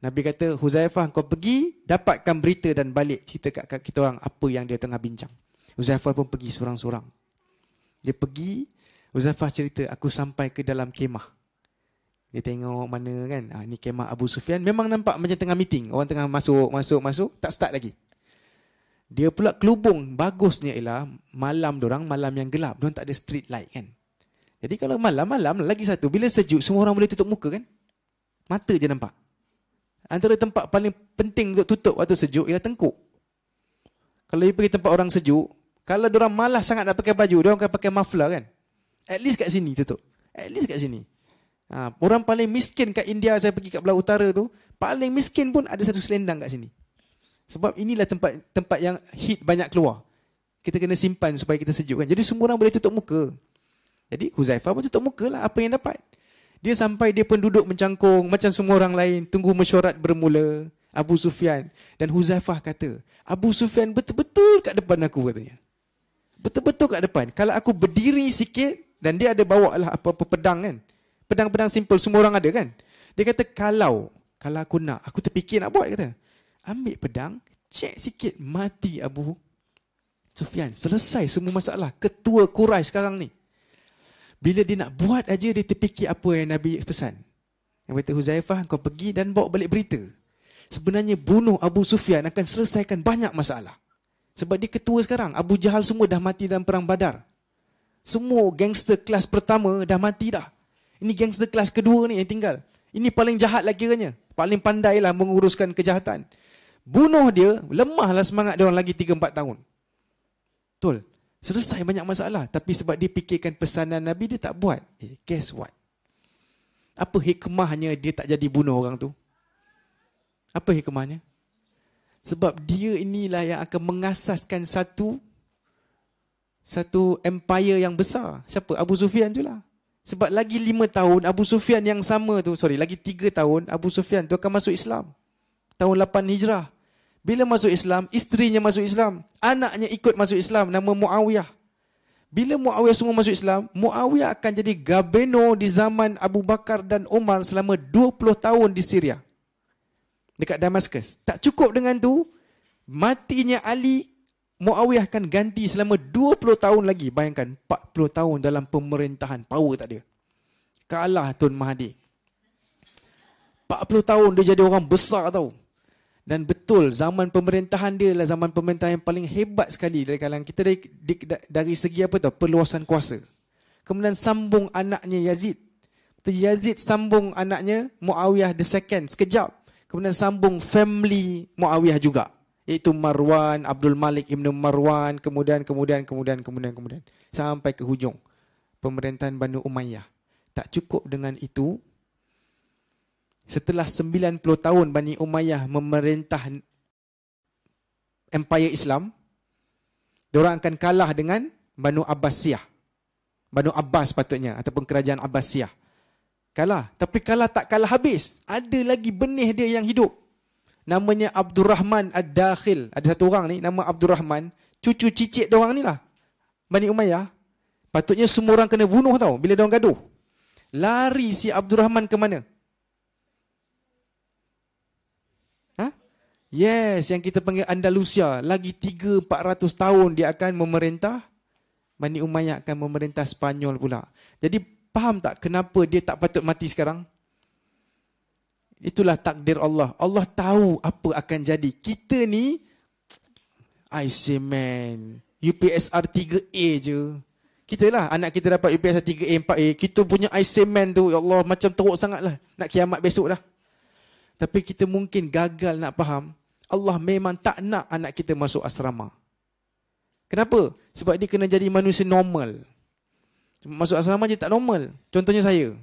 Nabi kata, Huzaifah kau pergi, dapatkan berita dan balik cerita kat, kat kita orang apa yang dia tengah bincang. Huzaifah pun pergi seorang-seorang. Dia pergi, Huzaifah cerita, aku sampai ke dalam kemah. Dia tengok mana kan, ha, ni kemah Abu Sufyan. Memang nampak macam tengah meeting. Orang tengah masuk, masuk, masuk. Tak start lagi. Dia pula kelubung. Bagusnya ialah malam orang malam yang gelap. Mereka tak ada street light kan. Jadi kalau malam-malam lagi satu bila sejuk semua orang boleh tutup muka kan? Mata je nampak. Antara tempat paling penting untuk tutup waktu sejuk ialah tengkuk. Kalau you pergi tempat orang sejuk, kalau dia orang malas sangat nak pakai baju, dia orang akan pakai muffler kan? At least kat sini tutup. At least kat sini. Ha, orang paling miskin kat India saya pergi kat belah utara tu, paling miskin pun ada satu selendang kat sini. Sebab inilah tempat tempat yang heat banyak keluar. Kita kena simpan supaya kita sejuk kan. Jadi semua orang boleh tutup muka. Jadi Huzaifah pun tutup muka lah apa yang dapat. Dia sampai dia pun duduk mencangkung macam semua orang lain. Tunggu mesyuarat bermula. Abu Sufyan. Dan Huzaifah kata, Abu Sufyan betul-betul kat depan aku katanya. Betul-betul kat depan. Kalau aku berdiri sikit dan dia ada bawa lah apa-apa pedang kan. Pedang-pedang simple semua orang ada kan. Dia kata kalau, kalau aku nak, aku terfikir nak buat kata. Ambil pedang, cek sikit mati Abu Sufyan. Selesai semua masalah. Ketua Quraisy sekarang ni. Bila dia nak buat aja dia terfikir apa yang Nabi pesan. Yang kata Huzaifah, kau pergi dan bawa balik berita. Sebenarnya bunuh Abu Sufyan akan selesaikan banyak masalah. Sebab dia ketua sekarang. Abu Jahal semua dah mati dalam perang badar. Semua gangster kelas pertama dah mati dah. Ini gangster kelas kedua ni yang tinggal. Ini paling jahat lagi kanya. Paling pandai lah menguruskan kejahatan. Bunuh dia, lemahlah semangat dia orang lagi 3-4 tahun. Betul. Selesai banyak masalah. Tapi sebab dia fikirkan pesanan Nabi, dia tak buat. Eh, guess what? Apa hikmahnya dia tak jadi bunuh orang tu? Apa hikmahnya? Sebab dia inilah yang akan mengasaskan satu satu empire yang besar. Siapa? Abu Sufyan tu lah. Sebab lagi lima tahun, Abu Sufyan yang sama tu, sorry, lagi tiga tahun, Abu Sufyan tu akan masuk Islam. Tahun 8 Hijrah. Bila masuk Islam, isterinya masuk Islam. Anaknya ikut masuk Islam, nama Muawiyah. Bila Muawiyah semua masuk Islam, Muawiyah akan jadi gabeno di zaman Abu Bakar dan Umar selama 20 tahun di Syria. Dekat Damaskus. Tak cukup dengan tu, matinya Ali, Muawiyah akan ganti selama 20 tahun lagi. Bayangkan, 40 tahun dalam pemerintahan. Power tak ada. Kalah Tun Mahathir. 40 tahun dia jadi orang besar tau. Dan betul zaman pemerintahan dia adalah zaman pemerintahan yang paling hebat sekali dari kalangan kita dari, di, dari segi apa tu perluasan kuasa kemudian sambung anaknya Yazid tu Yazid sambung anaknya Muawiyah the second sekejap kemudian sambung family Muawiyah juga iaitu Marwan Abdul Malik Ibn Marwan kemudian kemudian kemudian kemudian kemudian sampai ke hujung pemerintahan Banu Umayyah tak cukup dengan itu Setelah 90 tahun Bani Umayyah memerintah Empire Islam, mereka akan kalah dengan Banu Abbasiyah. Banu Abbas patutnya ataupun kerajaan Abbasiyah. Kalah. Tapi kalah tak kalah habis. Ada lagi benih dia yang hidup. Namanya Abdurrahman Ad-Dakhil. Ada satu orang ni, nama Abdurrahman, Cucu cicit diorang ni lah. Bani Umayyah. Patutnya semua orang kena bunuh tau bila diorang gaduh. Lari si Abdurrahman Rahman ke mana? Yes, yang kita panggil Andalusia. Lagi 3-400 tahun dia akan memerintah. Bani Umayyah akan memerintah Spanyol pula. Jadi faham tak kenapa dia tak patut mati sekarang? Itulah takdir Allah. Allah tahu apa akan jadi. Kita ni, I say man, UPSR 3A je. Kita lah, anak kita dapat UPSR 3A, 4A. Kita punya I man tu, ya Allah, macam teruk sangatlah Nak kiamat besok dah. Tapi kita mungkin gagal nak faham. Allah memang tak nak anak kita masuk asrama. Kenapa? Sebab dia kena jadi manusia normal. Masuk asrama je tak normal. Contohnya saya.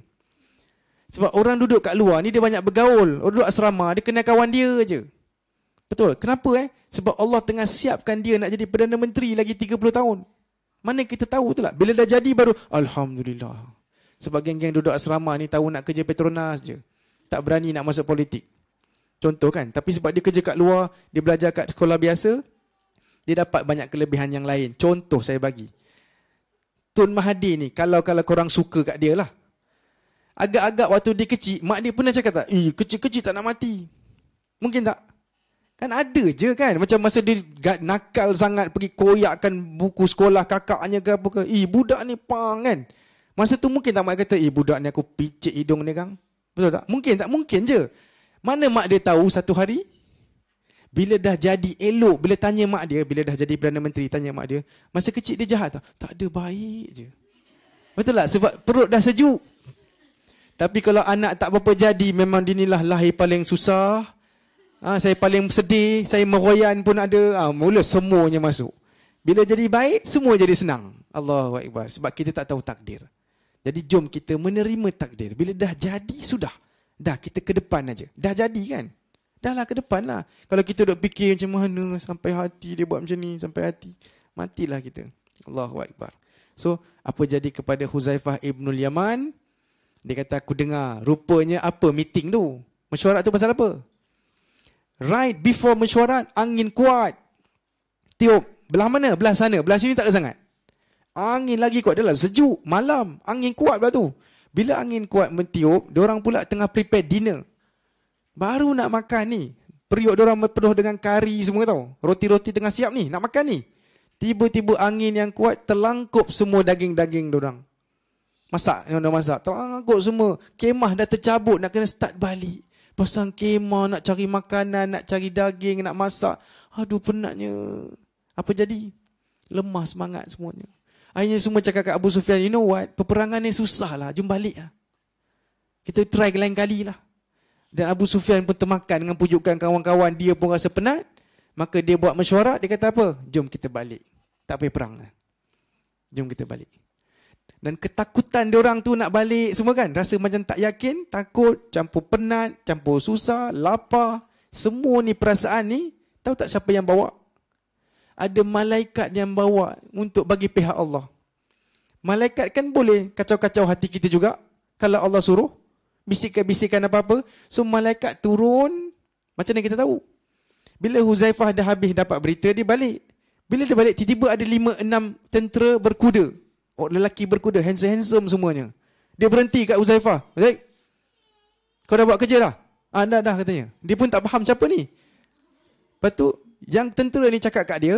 Sebab orang duduk kat luar ni dia banyak bergaul. Orang duduk asrama, dia kena kawan dia je. Betul? Kenapa eh? Sebab Allah tengah siapkan dia nak jadi Perdana Menteri lagi 30 tahun. Mana kita tahu tu lah. Bila dah jadi baru, Alhamdulillah. Sebab geng-geng duduk asrama ni tahu nak kerja Petronas je. Tak berani nak masuk politik. Contoh kan Tapi sebab dia kerja kat luar Dia belajar kat sekolah biasa Dia dapat banyak kelebihan yang lain Contoh saya bagi Tun Mahathir ni Kalau-kalau korang suka kat dia lah Agak-agak waktu dia kecil Mak dia pernah cakap tak Eh kecil-kecil tak nak mati Mungkin tak Kan ada je kan Macam masa dia nakal sangat Pergi koyakkan buku sekolah kakaknya ke apa ke Eh budak ni pang kan Masa tu mungkin tak mak kata Eh budak ni aku picit hidung ni kan Betul tak? Mungkin tak? Mungkin je mana mak dia tahu satu hari bila dah jadi elok, bila tanya mak dia, bila dah jadi Perdana Menteri, tanya mak dia, masa kecil dia jahat tau? Tak ada, baik je. Betul tak? Sebab perut dah sejuk. Tapi kalau anak tak apa jadi, memang dinilah lahir paling susah. Ha, saya paling sedih, saya meroyan pun ada. Ha, mula semuanya masuk. Bila jadi baik, semua jadi senang. Allah Allahuakbar. Sebab kita tak tahu takdir. Jadi jom kita menerima takdir. Bila dah jadi, sudah. Dah, kita ke depan aja. Dah jadi kan? Dah lah ke depan lah. Kalau kita duduk fikir macam mana sampai hati dia buat macam ni, sampai hati. Matilah kita. Allahu Akbar. So, apa jadi kepada Huzaifah Ibnul Yaman? Dia kata, aku dengar. Rupanya apa meeting tu? Mesyuarat tu pasal apa? Right before mesyuarat, angin kuat. Tiup. Belah mana? Belah sana. Belah sini tak ada sangat. Angin lagi kuat. Dalam sejuk. Malam. Angin kuat belah tu. Bila angin kuat mentiup, orang pula tengah prepare dinner. Baru nak makan ni. Periuk orang penuh dengan kari semua tau. Roti-roti tengah siap ni, nak makan ni. Tiba-tiba angin yang kuat terlangkup semua daging-daging orang, Masak, diorang dah masak. Terlangkup semua. Kemah dah tercabut, nak kena start balik. Pasang kemah, nak cari makanan, nak cari daging, nak masak. Aduh, penatnya. Apa jadi? Lemah semangat semuanya. Akhirnya semua cakap kat Abu Sufyan, you know what? Peperangan ni susah lah, jom balik lah. Kita try lain kali lah. Dan Abu Sufyan pun termakan dengan pujukan kawan-kawan, dia pun rasa penat. Maka dia buat mesyuarat, dia kata apa? Jom kita balik. Tak payah perang lah. Jom kita balik. Dan ketakutan dia orang tu nak balik semua kan? Rasa macam tak yakin, takut, campur penat, campur susah, lapar. Semua ni perasaan ni, tahu tak siapa yang bawa? ada malaikat yang bawa untuk bagi pihak Allah. Malaikat kan boleh kacau-kacau hati kita juga kalau Allah suruh bisikan bisikkan apa-apa. So malaikat turun macam mana kita tahu? Bila Huzaifah dah habis dapat berita dia balik. Bila dia balik tiba-tiba ada lima enam tentera berkuda. Oh lelaki berkuda handsome-handsome semuanya. Dia berhenti kat Huzaifah. Baik. Kau dah buat kerja dah? Ah, dah, dah katanya. Dia pun tak faham siapa ni. Lepas tu, yang tentera ni cakap kat dia,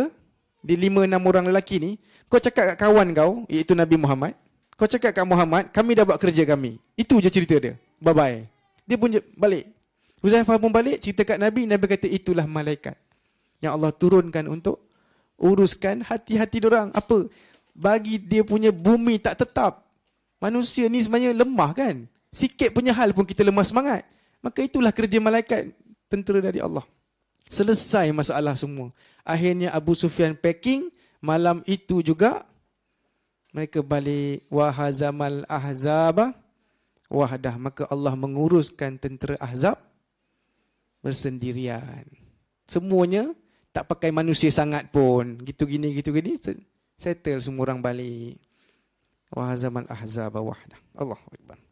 di lima enam orang lelaki ni, kau cakap kat kawan kau, iaitu Nabi Muhammad, kau cakap kat Muhammad, kami dah buat kerja kami. Itu je cerita dia. Bye-bye. Dia pun balik. Huzaifah pun balik, cerita kat Nabi, Nabi kata itulah malaikat. Yang Allah turunkan untuk uruskan hati-hati orang. Apa? Bagi dia punya bumi tak tetap. Manusia ni sebenarnya lemah kan? Sikit punya hal pun kita lemah semangat. Maka itulah kerja malaikat tentera dari Allah. Selesai masalah semua. Akhirnya Abu Sufyan packing. Malam itu juga. Mereka balik. Wahazamal ahzabah. Wahdah. Maka Allah menguruskan tentera ahzab. Bersendirian. Semuanya tak pakai manusia sangat pun. Gitu gini, gitu gini. Settle semua orang balik. Wahazamal ahzabah wahdah. Allah Akbar.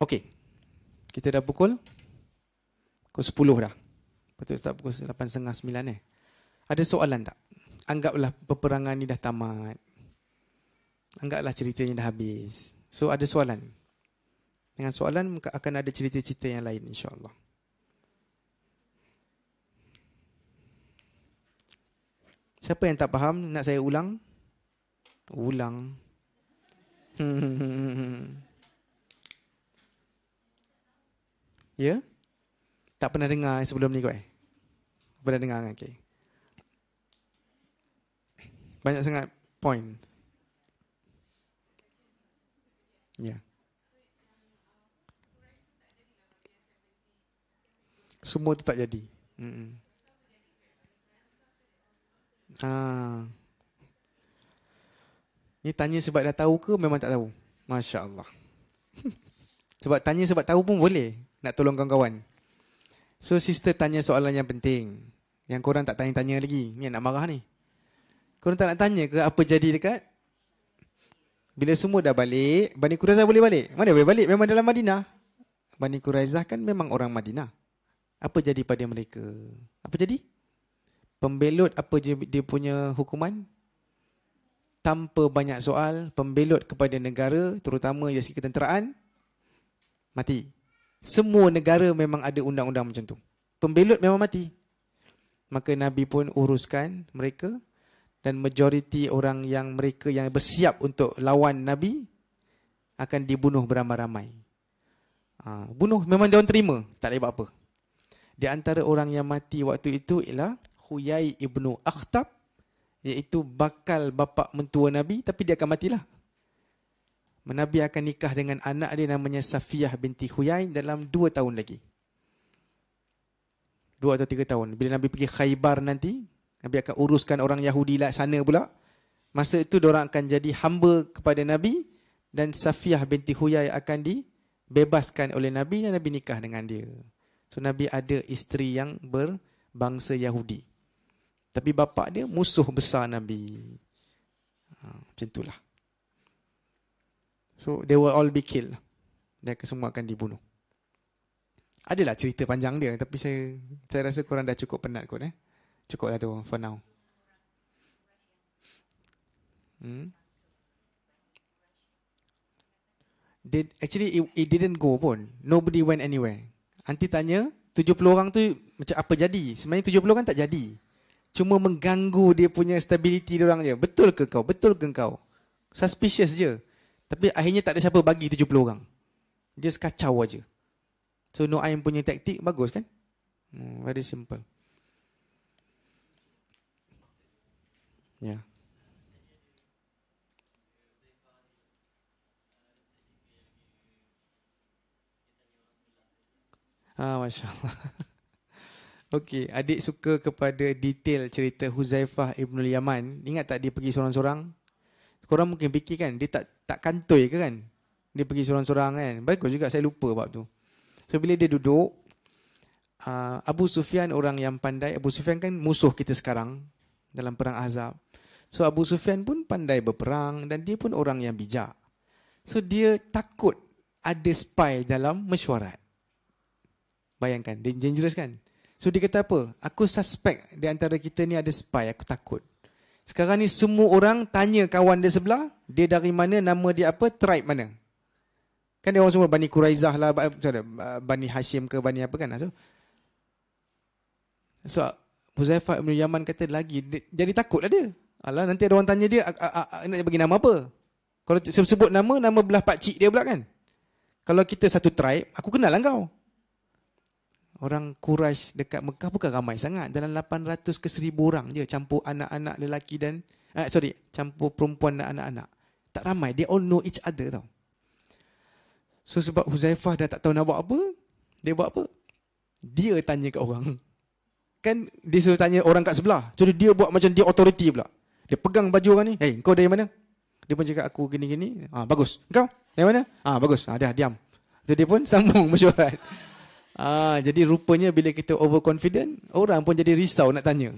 Okey. Kita dah pukul pukul 10 dah. Patut start pukul 8.30, 9 eh. Ada soalan tak? Anggaplah peperangan ni dah tamat. Anggaplah ceritanya dah habis. So ada soalan. Dengan soalan akan ada cerita-cerita yang lain insyaAllah. Siapa yang tak faham nak saya ulang? Ulang. Hmm. Ya? Tak pernah dengar sebelum ni kau. eh? Pernah dengar kan? Okay. Banyak sangat point. Ya. Yeah. Semua tu tak jadi. Mm -mm. Ah. Ni tanya sebab dah tahu ke memang tak tahu? Masya Allah. sebab tanya sebab tahu pun boleh nak tolong kawan-kawan. So sister tanya soalan yang penting. Yang korang tak tanya-tanya lagi. Ni nak marah ni. Korang tak nak tanya ke apa jadi dekat? Bila semua dah balik, Bani Quraizah boleh balik. Mana boleh balik? Memang dalam Madinah. Bani Quraizah kan memang orang Madinah. Apa jadi pada mereka? Apa jadi? Pembelot apa dia punya hukuman? Tanpa banyak soal, pembelot kepada negara, terutama dari segi ketenteraan, Mati. Semua negara memang ada undang-undang macam tu. Pembelot memang mati. Maka Nabi pun uruskan mereka dan majoriti orang yang mereka yang bersiap untuk lawan Nabi akan dibunuh beramai-ramai. Ha, bunuh memang dia orang terima, tak ada apa-apa. Di antara orang yang mati waktu itu ialah Huyai ibnu Akhtab iaitu bakal bapa mentua Nabi tapi dia akan matilah. Nabi akan nikah dengan anak dia namanya Safiyah binti Huyain dalam dua tahun lagi. Dua atau tiga tahun. Bila Nabi pergi Khaybar nanti, Nabi akan uruskan orang Yahudi lah sana pula. Masa itu orang akan jadi hamba kepada Nabi dan Safiyah binti Huyai akan dibebaskan oleh Nabi dan Nabi nikah dengan dia. So Nabi ada isteri yang berbangsa Yahudi. Tapi bapak dia musuh besar Nabi. Ha, macam itulah. So they will all be killed. Mereka semua akan dibunuh. Adalah cerita panjang dia tapi saya saya rasa korang dah cukup penat kot eh. Cukuplah tu for now. Hmm. Did, actually it, it didn't go pun. Nobody went anywhere. Nanti tanya 70 orang tu macam apa jadi? Sebenarnya 70 orang tak jadi. Cuma mengganggu dia punya stability dia orang je. Betul ke kau? Betul ke kau? Suspicious je. Tapi akhirnya tak ada siapa bagi 70 orang. Just kacau aja. So no Nuaim punya taktik bagus kan? Hmm, very simple. Ya. Yeah. Ah, Masya Allah. Okey, adik suka kepada detail cerita Huzaifah Ibn Yaman. Ingat tak dia pergi seorang-seorang? korang mungkin fikir kan dia tak tak kantoi ke kan dia pergi sorang-sorang kan baik juga saya lupa bab tu so bila dia duduk ah, Abu Sufyan orang yang pandai Abu Sufyan kan musuh kita sekarang dalam perang Azab. so Abu Sufyan pun pandai berperang dan dia pun orang yang bijak so dia takut ada spy dalam mesyuarat bayangkan dia dangerous kan so dia kata apa aku suspek di antara kita ni ada spy aku takut sekarang ni semua orang tanya kawan dia sebelah, dia dari mana, nama dia apa, tribe mana. Kan dia orang semua Bani Quraizah lah, Bani Hashim ke Bani apa kan. So, so Huzaifah Ibn Yaman kata lagi, jadi takut lah dia. Alah, nanti ada orang tanya dia, nak bagi nama apa? Kalau sebut nama, nama belah pakcik dia pula kan? Kalau kita satu tribe, aku kenal lah kau orang Quraisy dekat Mekah bukan ramai sangat dalam 800 ke 1000 orang je campur anak-anak lelaki dan eh, sorry campur perempuan dan anak-anak tak ramai they all know each other tau so sebab Huzaifah dah tak tahu nak buat apa dia buat apa dia tanya kat orang kan dia suruh tanya orang kat sebelah jadi dia buat macam dia authority pula dia pegang baju orang ni hey kau dari mana dia pun cakap aku gini-gini ah bagus kau dari mana ah bagus ah dah diam Jadi so, dia pun sambung mesyuarat Ah, jadi rupanya bila kita overconfident, orang pun jadi risau nak tanya.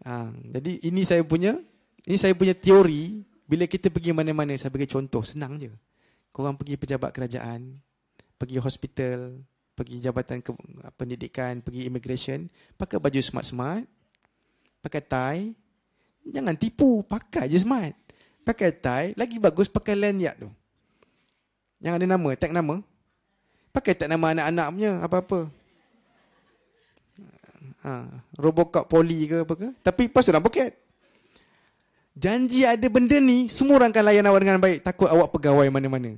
Ah, jadi ini saya punya, ini saya punya teori bila kita pergi mana-mana, saya bagi contoh senang je. Korang pergi pejabat kerajaan, pergi hospital, pergi jabatan ke, pendidikan, pergi immigration, pakai baju smart-smart, pakai tie, jangan tipu, pakai je smart. Pakai tie, lagi bagus pakai lanyard tu. Yang ada nama, tag nama, Pakai tak nama anak-anak punya apa-apa. Ha, Robocop poli ke apa ke. Tapi pasal dalam pakai, Janji ada benda ni, semua orang akan layan awak dengan baik. Takut awak pegawai mana-mana.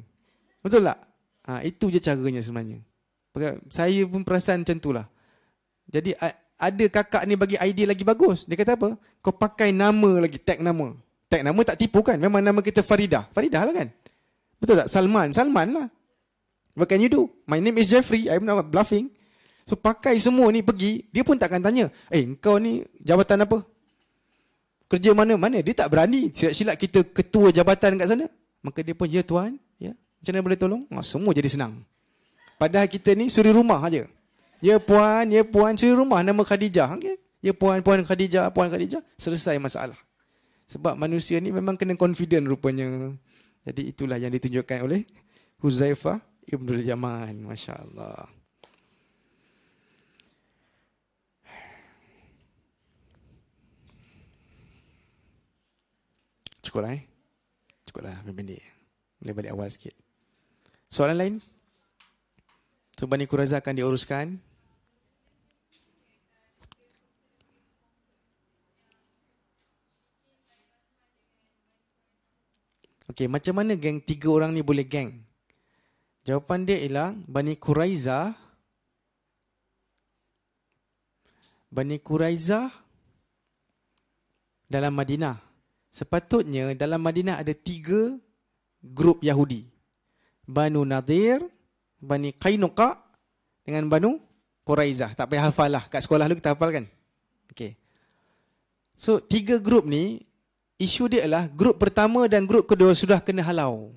Betul tak? Ha, itu je caranya sebenarnya. Saya pun perasan macam itulah. Jadi ada kakak ni bagi idea lagi bagus. Dia kata apa? Kau pakai nama lagi, tag nama. Tag nama tak tipu kan? Memang nama kita Farida. Farida lah kan? Betul tak? Salman. Salman lah. What can you do? My name is Jeffrey. I'm not bluffing. So pakai semua ni pergi, dia pun takkan tanya, eh kau ni jabatan apa? Kerja mana-mana? Dia tak berani. Silap-silap kita ketua jabatan kat sana. Maka dia pun, ya tuan, ya. macam mana boleh tolong? Oh, semua jadi senang. Padahal kita ni suri rumah aja. Ya puan, ya puan, suri rumah nama Khadijah. Okay? Ya puan, puan Khadijah, puan Khadijah. Selesai masalah. Sebab manusia ni memang kena confident rupanya. Jadi itulah yang ditunjukkan oleh Huzaifah Ibnul Yaman, masya Allah. Cukup lah, eh? cukup lah, pendek. Boleh balik awal sikit. Soalan lain? So, Bani Kuraza akan diuruskan. Okay, macam mana geng tiga orang ni boleh geng? Jawapan dia ialah Bani Quraiza. Bani Quraiza dalam Madinah. Sepatutnya dalam Madinah ada tiga grup Yahudi. Banu Nadir, Bani Qainuqa dengan Banu Quraizah. Tak payah hafal lah. Kat sekolah dulu kita hafal kan? Okay. So, tiga grup ni, isu dia adalah grup pertama dan grup kedua sudah kena halau.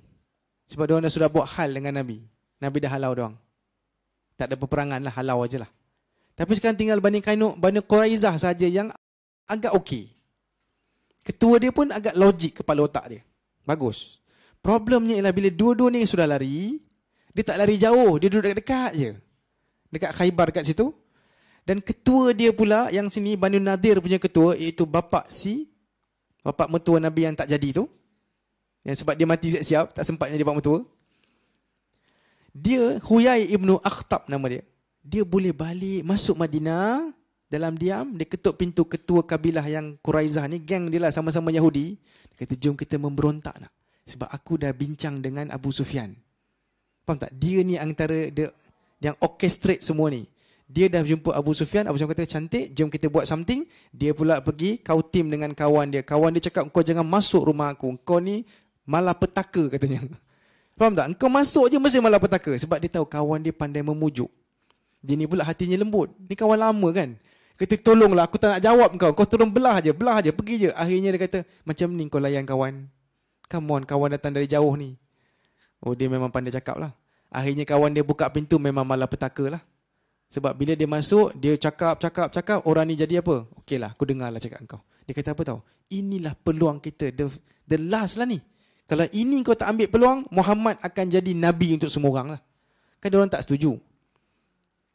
Sebab dia dah sudah buat hal dengan Nabi. Nabi dah halau doang. Tak ada peperangan lah, halau aje lah. Tapi sekarang tinggal Bani Kainuk, Bani Quraizah saja yang agak okey. Ketua dia pun agak logik kepala otak dia. Bagus. Problemnya ialah bila dua-dua ni sudah lari, dia tak lari jauh, dia duduk dekat-dekat je. Dekat Khaybar dekat situ. Dan ketua dia pula yang sini Bani Nadir punya ketua iaitu bapa si bapa mertua Nabi yang tak jadi tu. Yang sebab dia mati siap-siap, tak sempat jadi pak mertua. Dia, Huyai Ibnu Akhtab nama dia. Dia boleh balik masuk Madinah dalam diam. Dia ketuk pintu ketua kabilah yang Quraizah ni. Geng dia lah sama-sama Yahudi. Dia kata, jom kita memberontak nak. Sebab aku dah bincang dengan Abu Sufyan. Faham tak? Dia ni antara dia, yang orchestrate semua ni. Dia dah jumpa Abu Sufyan. Abu Sufyan kata, cantik. Jom kita buat something. Dia pula pergi kau tim dengan kawan dia. Kawan dia cakap, kau jangan masuk rumah aku. Kau ni malapetaka katanya. Faham tak? Engkau masuk je mesti malapetaka sebab dia tahu kawan dia pandai memujuk. Jadi ni pula hatinya lembut. Ni kawan lama kan? Kata tolonglah aku tak nak jawab kau. Kau tolong belah je, belah je, pergi je. Akhirnya dia kata macam ni kau layan kawan. Come on, kawan datang dari jauh ni. Oh dia memang pandai cakap lah. Akhirnya kawan dia buka pintu memang malapetaka lah. Sebab bila dia masuk, dia cakap, cakap, cakap, orang ni jadi apa? lah, aku dengarlah cakap kau. Dia kata apa tahu? Inilah peluang kita, the, the last lah ni. Kalau ini kau tak ambil peluang, Muhammad akan jadi Nabi untuk semua orang lah. Kan orang tak setuju.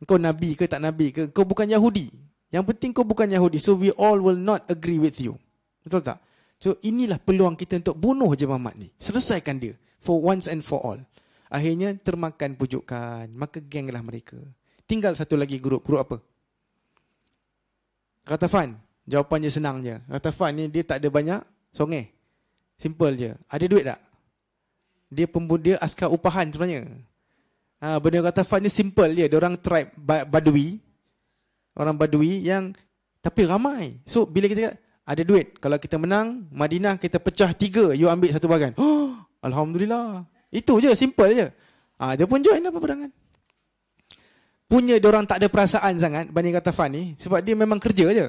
Kau Nabi ke tak Nabi ke, kau bukan Yahudi. Yang penting kau bukan Yahudi. So we all will not agree with you. Betul tak? So inilah peluang kita untuk bunuh je Muhammad ni. Selesaikan dia. For once and for all. Akhirnya termakan pujukan. Maka genglah mereka. Tinggal satu lagi grup. Grup apa? Kata Fan. Jawapannya senang je. Kata Fan ni dia tak ada banyak songeh. Simple je. Ada duit tak? Dia pembudia askar upahan sebenarnya. Ha, benda kata Fad ni simple je. Dia orang tribe badui. Orang badui yang tapi ramai. So bila kita kata, ada duit. Kalau kita menang, Madinah kita pecah tiga. You ambil satu bagian. Oh, Alhamdulillah. Itu je, simple je. Ha, dia pun join lah peperangan. Punya dia orang tak ada perasaan sangat, Bani kata Fan ni, sebab dia memang kerja je.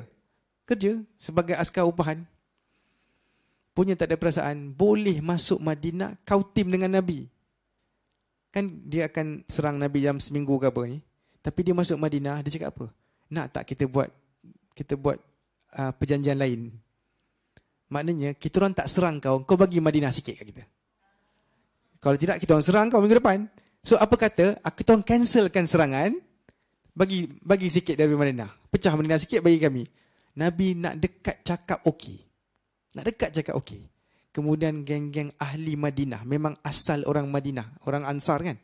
Kerja sebagai askar upahan punya tak ada perasaan boleh masuk Madinah kau tim dengan Nabi. Kan dia akan serang Nabi jam seminggu ke apa ni. Tapi dia masuk Madinah dia cakap apa? Nak tak kita buat kita buat uh, perjanjian lain. Maknanya kita orang tak serang kau, kau bagi Madinah sikit kat kita. Kalau tidak kita orang serang kau minggu depan. So apa kata aku tolong cancelkan serangan bagi bagi sikit dari Madinah. Pecah Madinah sikit bagi kami. Nabi nak dekat cakap okey. Nak dekat cakap okey. Kemudian geng-geng ahli Madinah, memang asal orang Madinah, orang Ansar kan.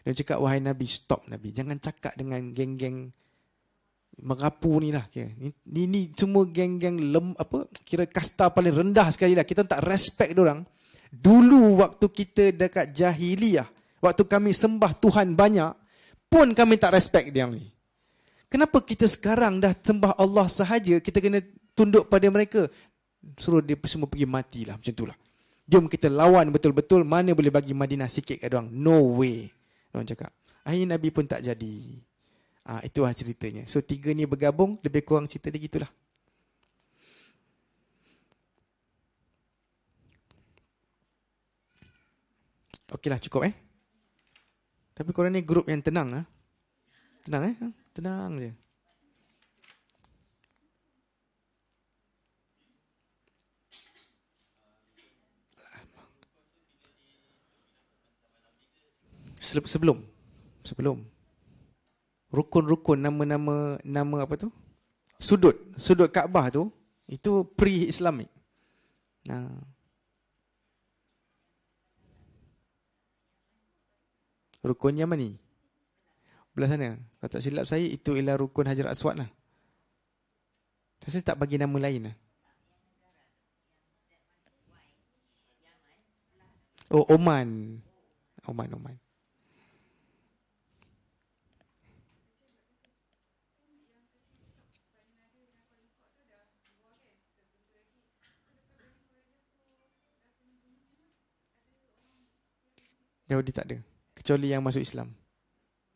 Dia cakap, wahai Nabi, stop Nabi. Jangan cakap dengan geng-geng merapu ni lah. Ini, ini semua geng-geng lem, apa, kira kasta paling rendah sekali lah. Kita tak respect orang. Dulu waktu kita dekat jahiliyah, waktu kami sembah Tuhan banyak, pun kami tak respect dia ni. Kenapa kita sekarang dah sembah Allah sahaja, kita kena tunduk pada mereka suruh dia semua pergi matilah macam itulah. Jom kita lawan betul-betul mana boleh bagi Madinah sikit kat orang. No way. Orang cakap. Akhirnya Nabi pun tak jadi. Ah ha, itulah ceritanya. So tiga ni bergabung lebih kurang cerita dia gitulah. lah, cukup eh. Tapi korang ni grup yang tenang ah. Tenang eh. Tenang je. sebelum sebelum rukun-rukun nama-nama nama apa tu sudut sudut Kaabah tu itu pre-islamic nah rukun yang mana ni belah sana kalau tak silap saya itu ialah rukun Hajar Aswad lah saya tak bagi nama lain lah Oh Oman Oman Oman Yahudi tak ada. Kecuali yang masuk Islam.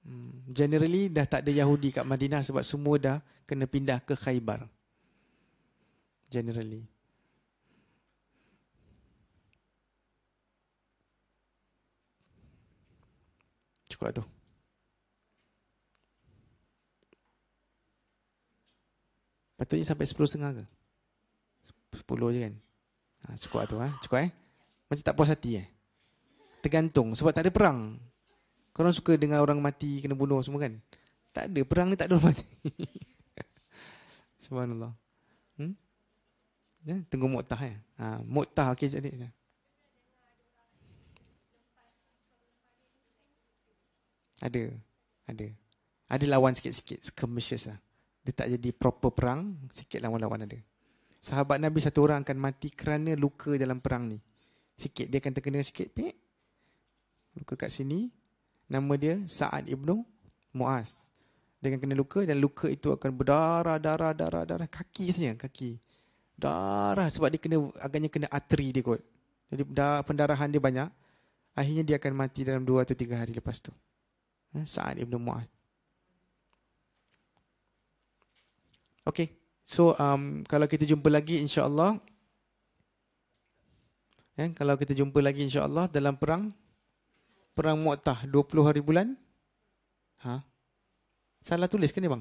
Hmm. Generally dah tak ada Yahudi kat Madinah sebab semua dah kena pindah ke Khaybar. Generally. Cukup lah tu. Patutnya sampai sepuluh setengah ke? Sepuluh je kan? Ha, cukup lah tu. Ha? Cukup eh? Macam tak puas hati eh? tergantung sebab tak ada perang. Korang suka dengar orang mati kena bunuh semua kan? Tak ada perang ni tak ada orang mati. Subhanallah. Hmm? Ya, tunggu muktah ya. Ha, muktah okey jadi. Ada. Ada. Ada lawan sikit-sikit skirmishes lah. Dia tak jadi proper perang, sikit lawan-lawan ada. Sahabat Nabi satu orang akan mati kerana luka dalam perang ni. Sikit dia akan terkena sikit, pek, luka kat sini nama dia Sa'ad ibnu Muaz dengan kena luka dan luka itu akan berdarah darah darah darah kaki saja kaki darah sebab dia kena agaknya kena arteri dia kot jadi pendarahan dia banyak akhirnya dia akan mati dalam dua atau tiga hari lepas tu ha, Sa'ad ibnu Muaz Okay. So um, kalau kita jumpa lagi insya-Allah eh, kalau kita jumpa lagi insya-Allah dalam perang Perang Mu'tah 20 hari bulan? Ha? Salah tulis ke ni bang?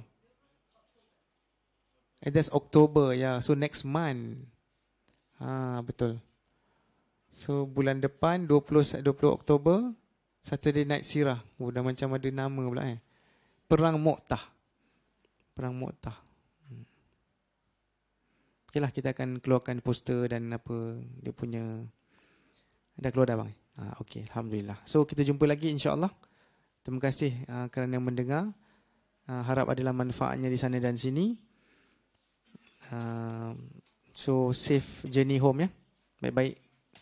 Eh, that's October, ya. Yeah. So next month. Ha, betul. So bulan depan 20 20 Oktober Saturday Night Sirah. Oh, dah macam ada nama pula eh. Perang Mu'tah. Perang Mu'tah. lah kita akan keluarkan poster dan apa dia punya dah keluar dah bang. Eh? Ah, okay, Alhamdulillah. So kita jumpa lagi insyaAllah. Terima kasih uh, kerana mendengar. Uh, harap adalah manfaatnya di sana dan sini. Uh, so safe journey home ya. Baik-baik.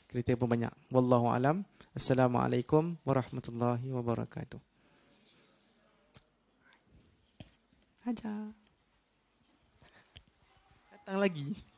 Kereta pun banyak. Wallahu alam. Assalamualaikum warahmatullahi wabarakatuh. Hajar. Datang lagi.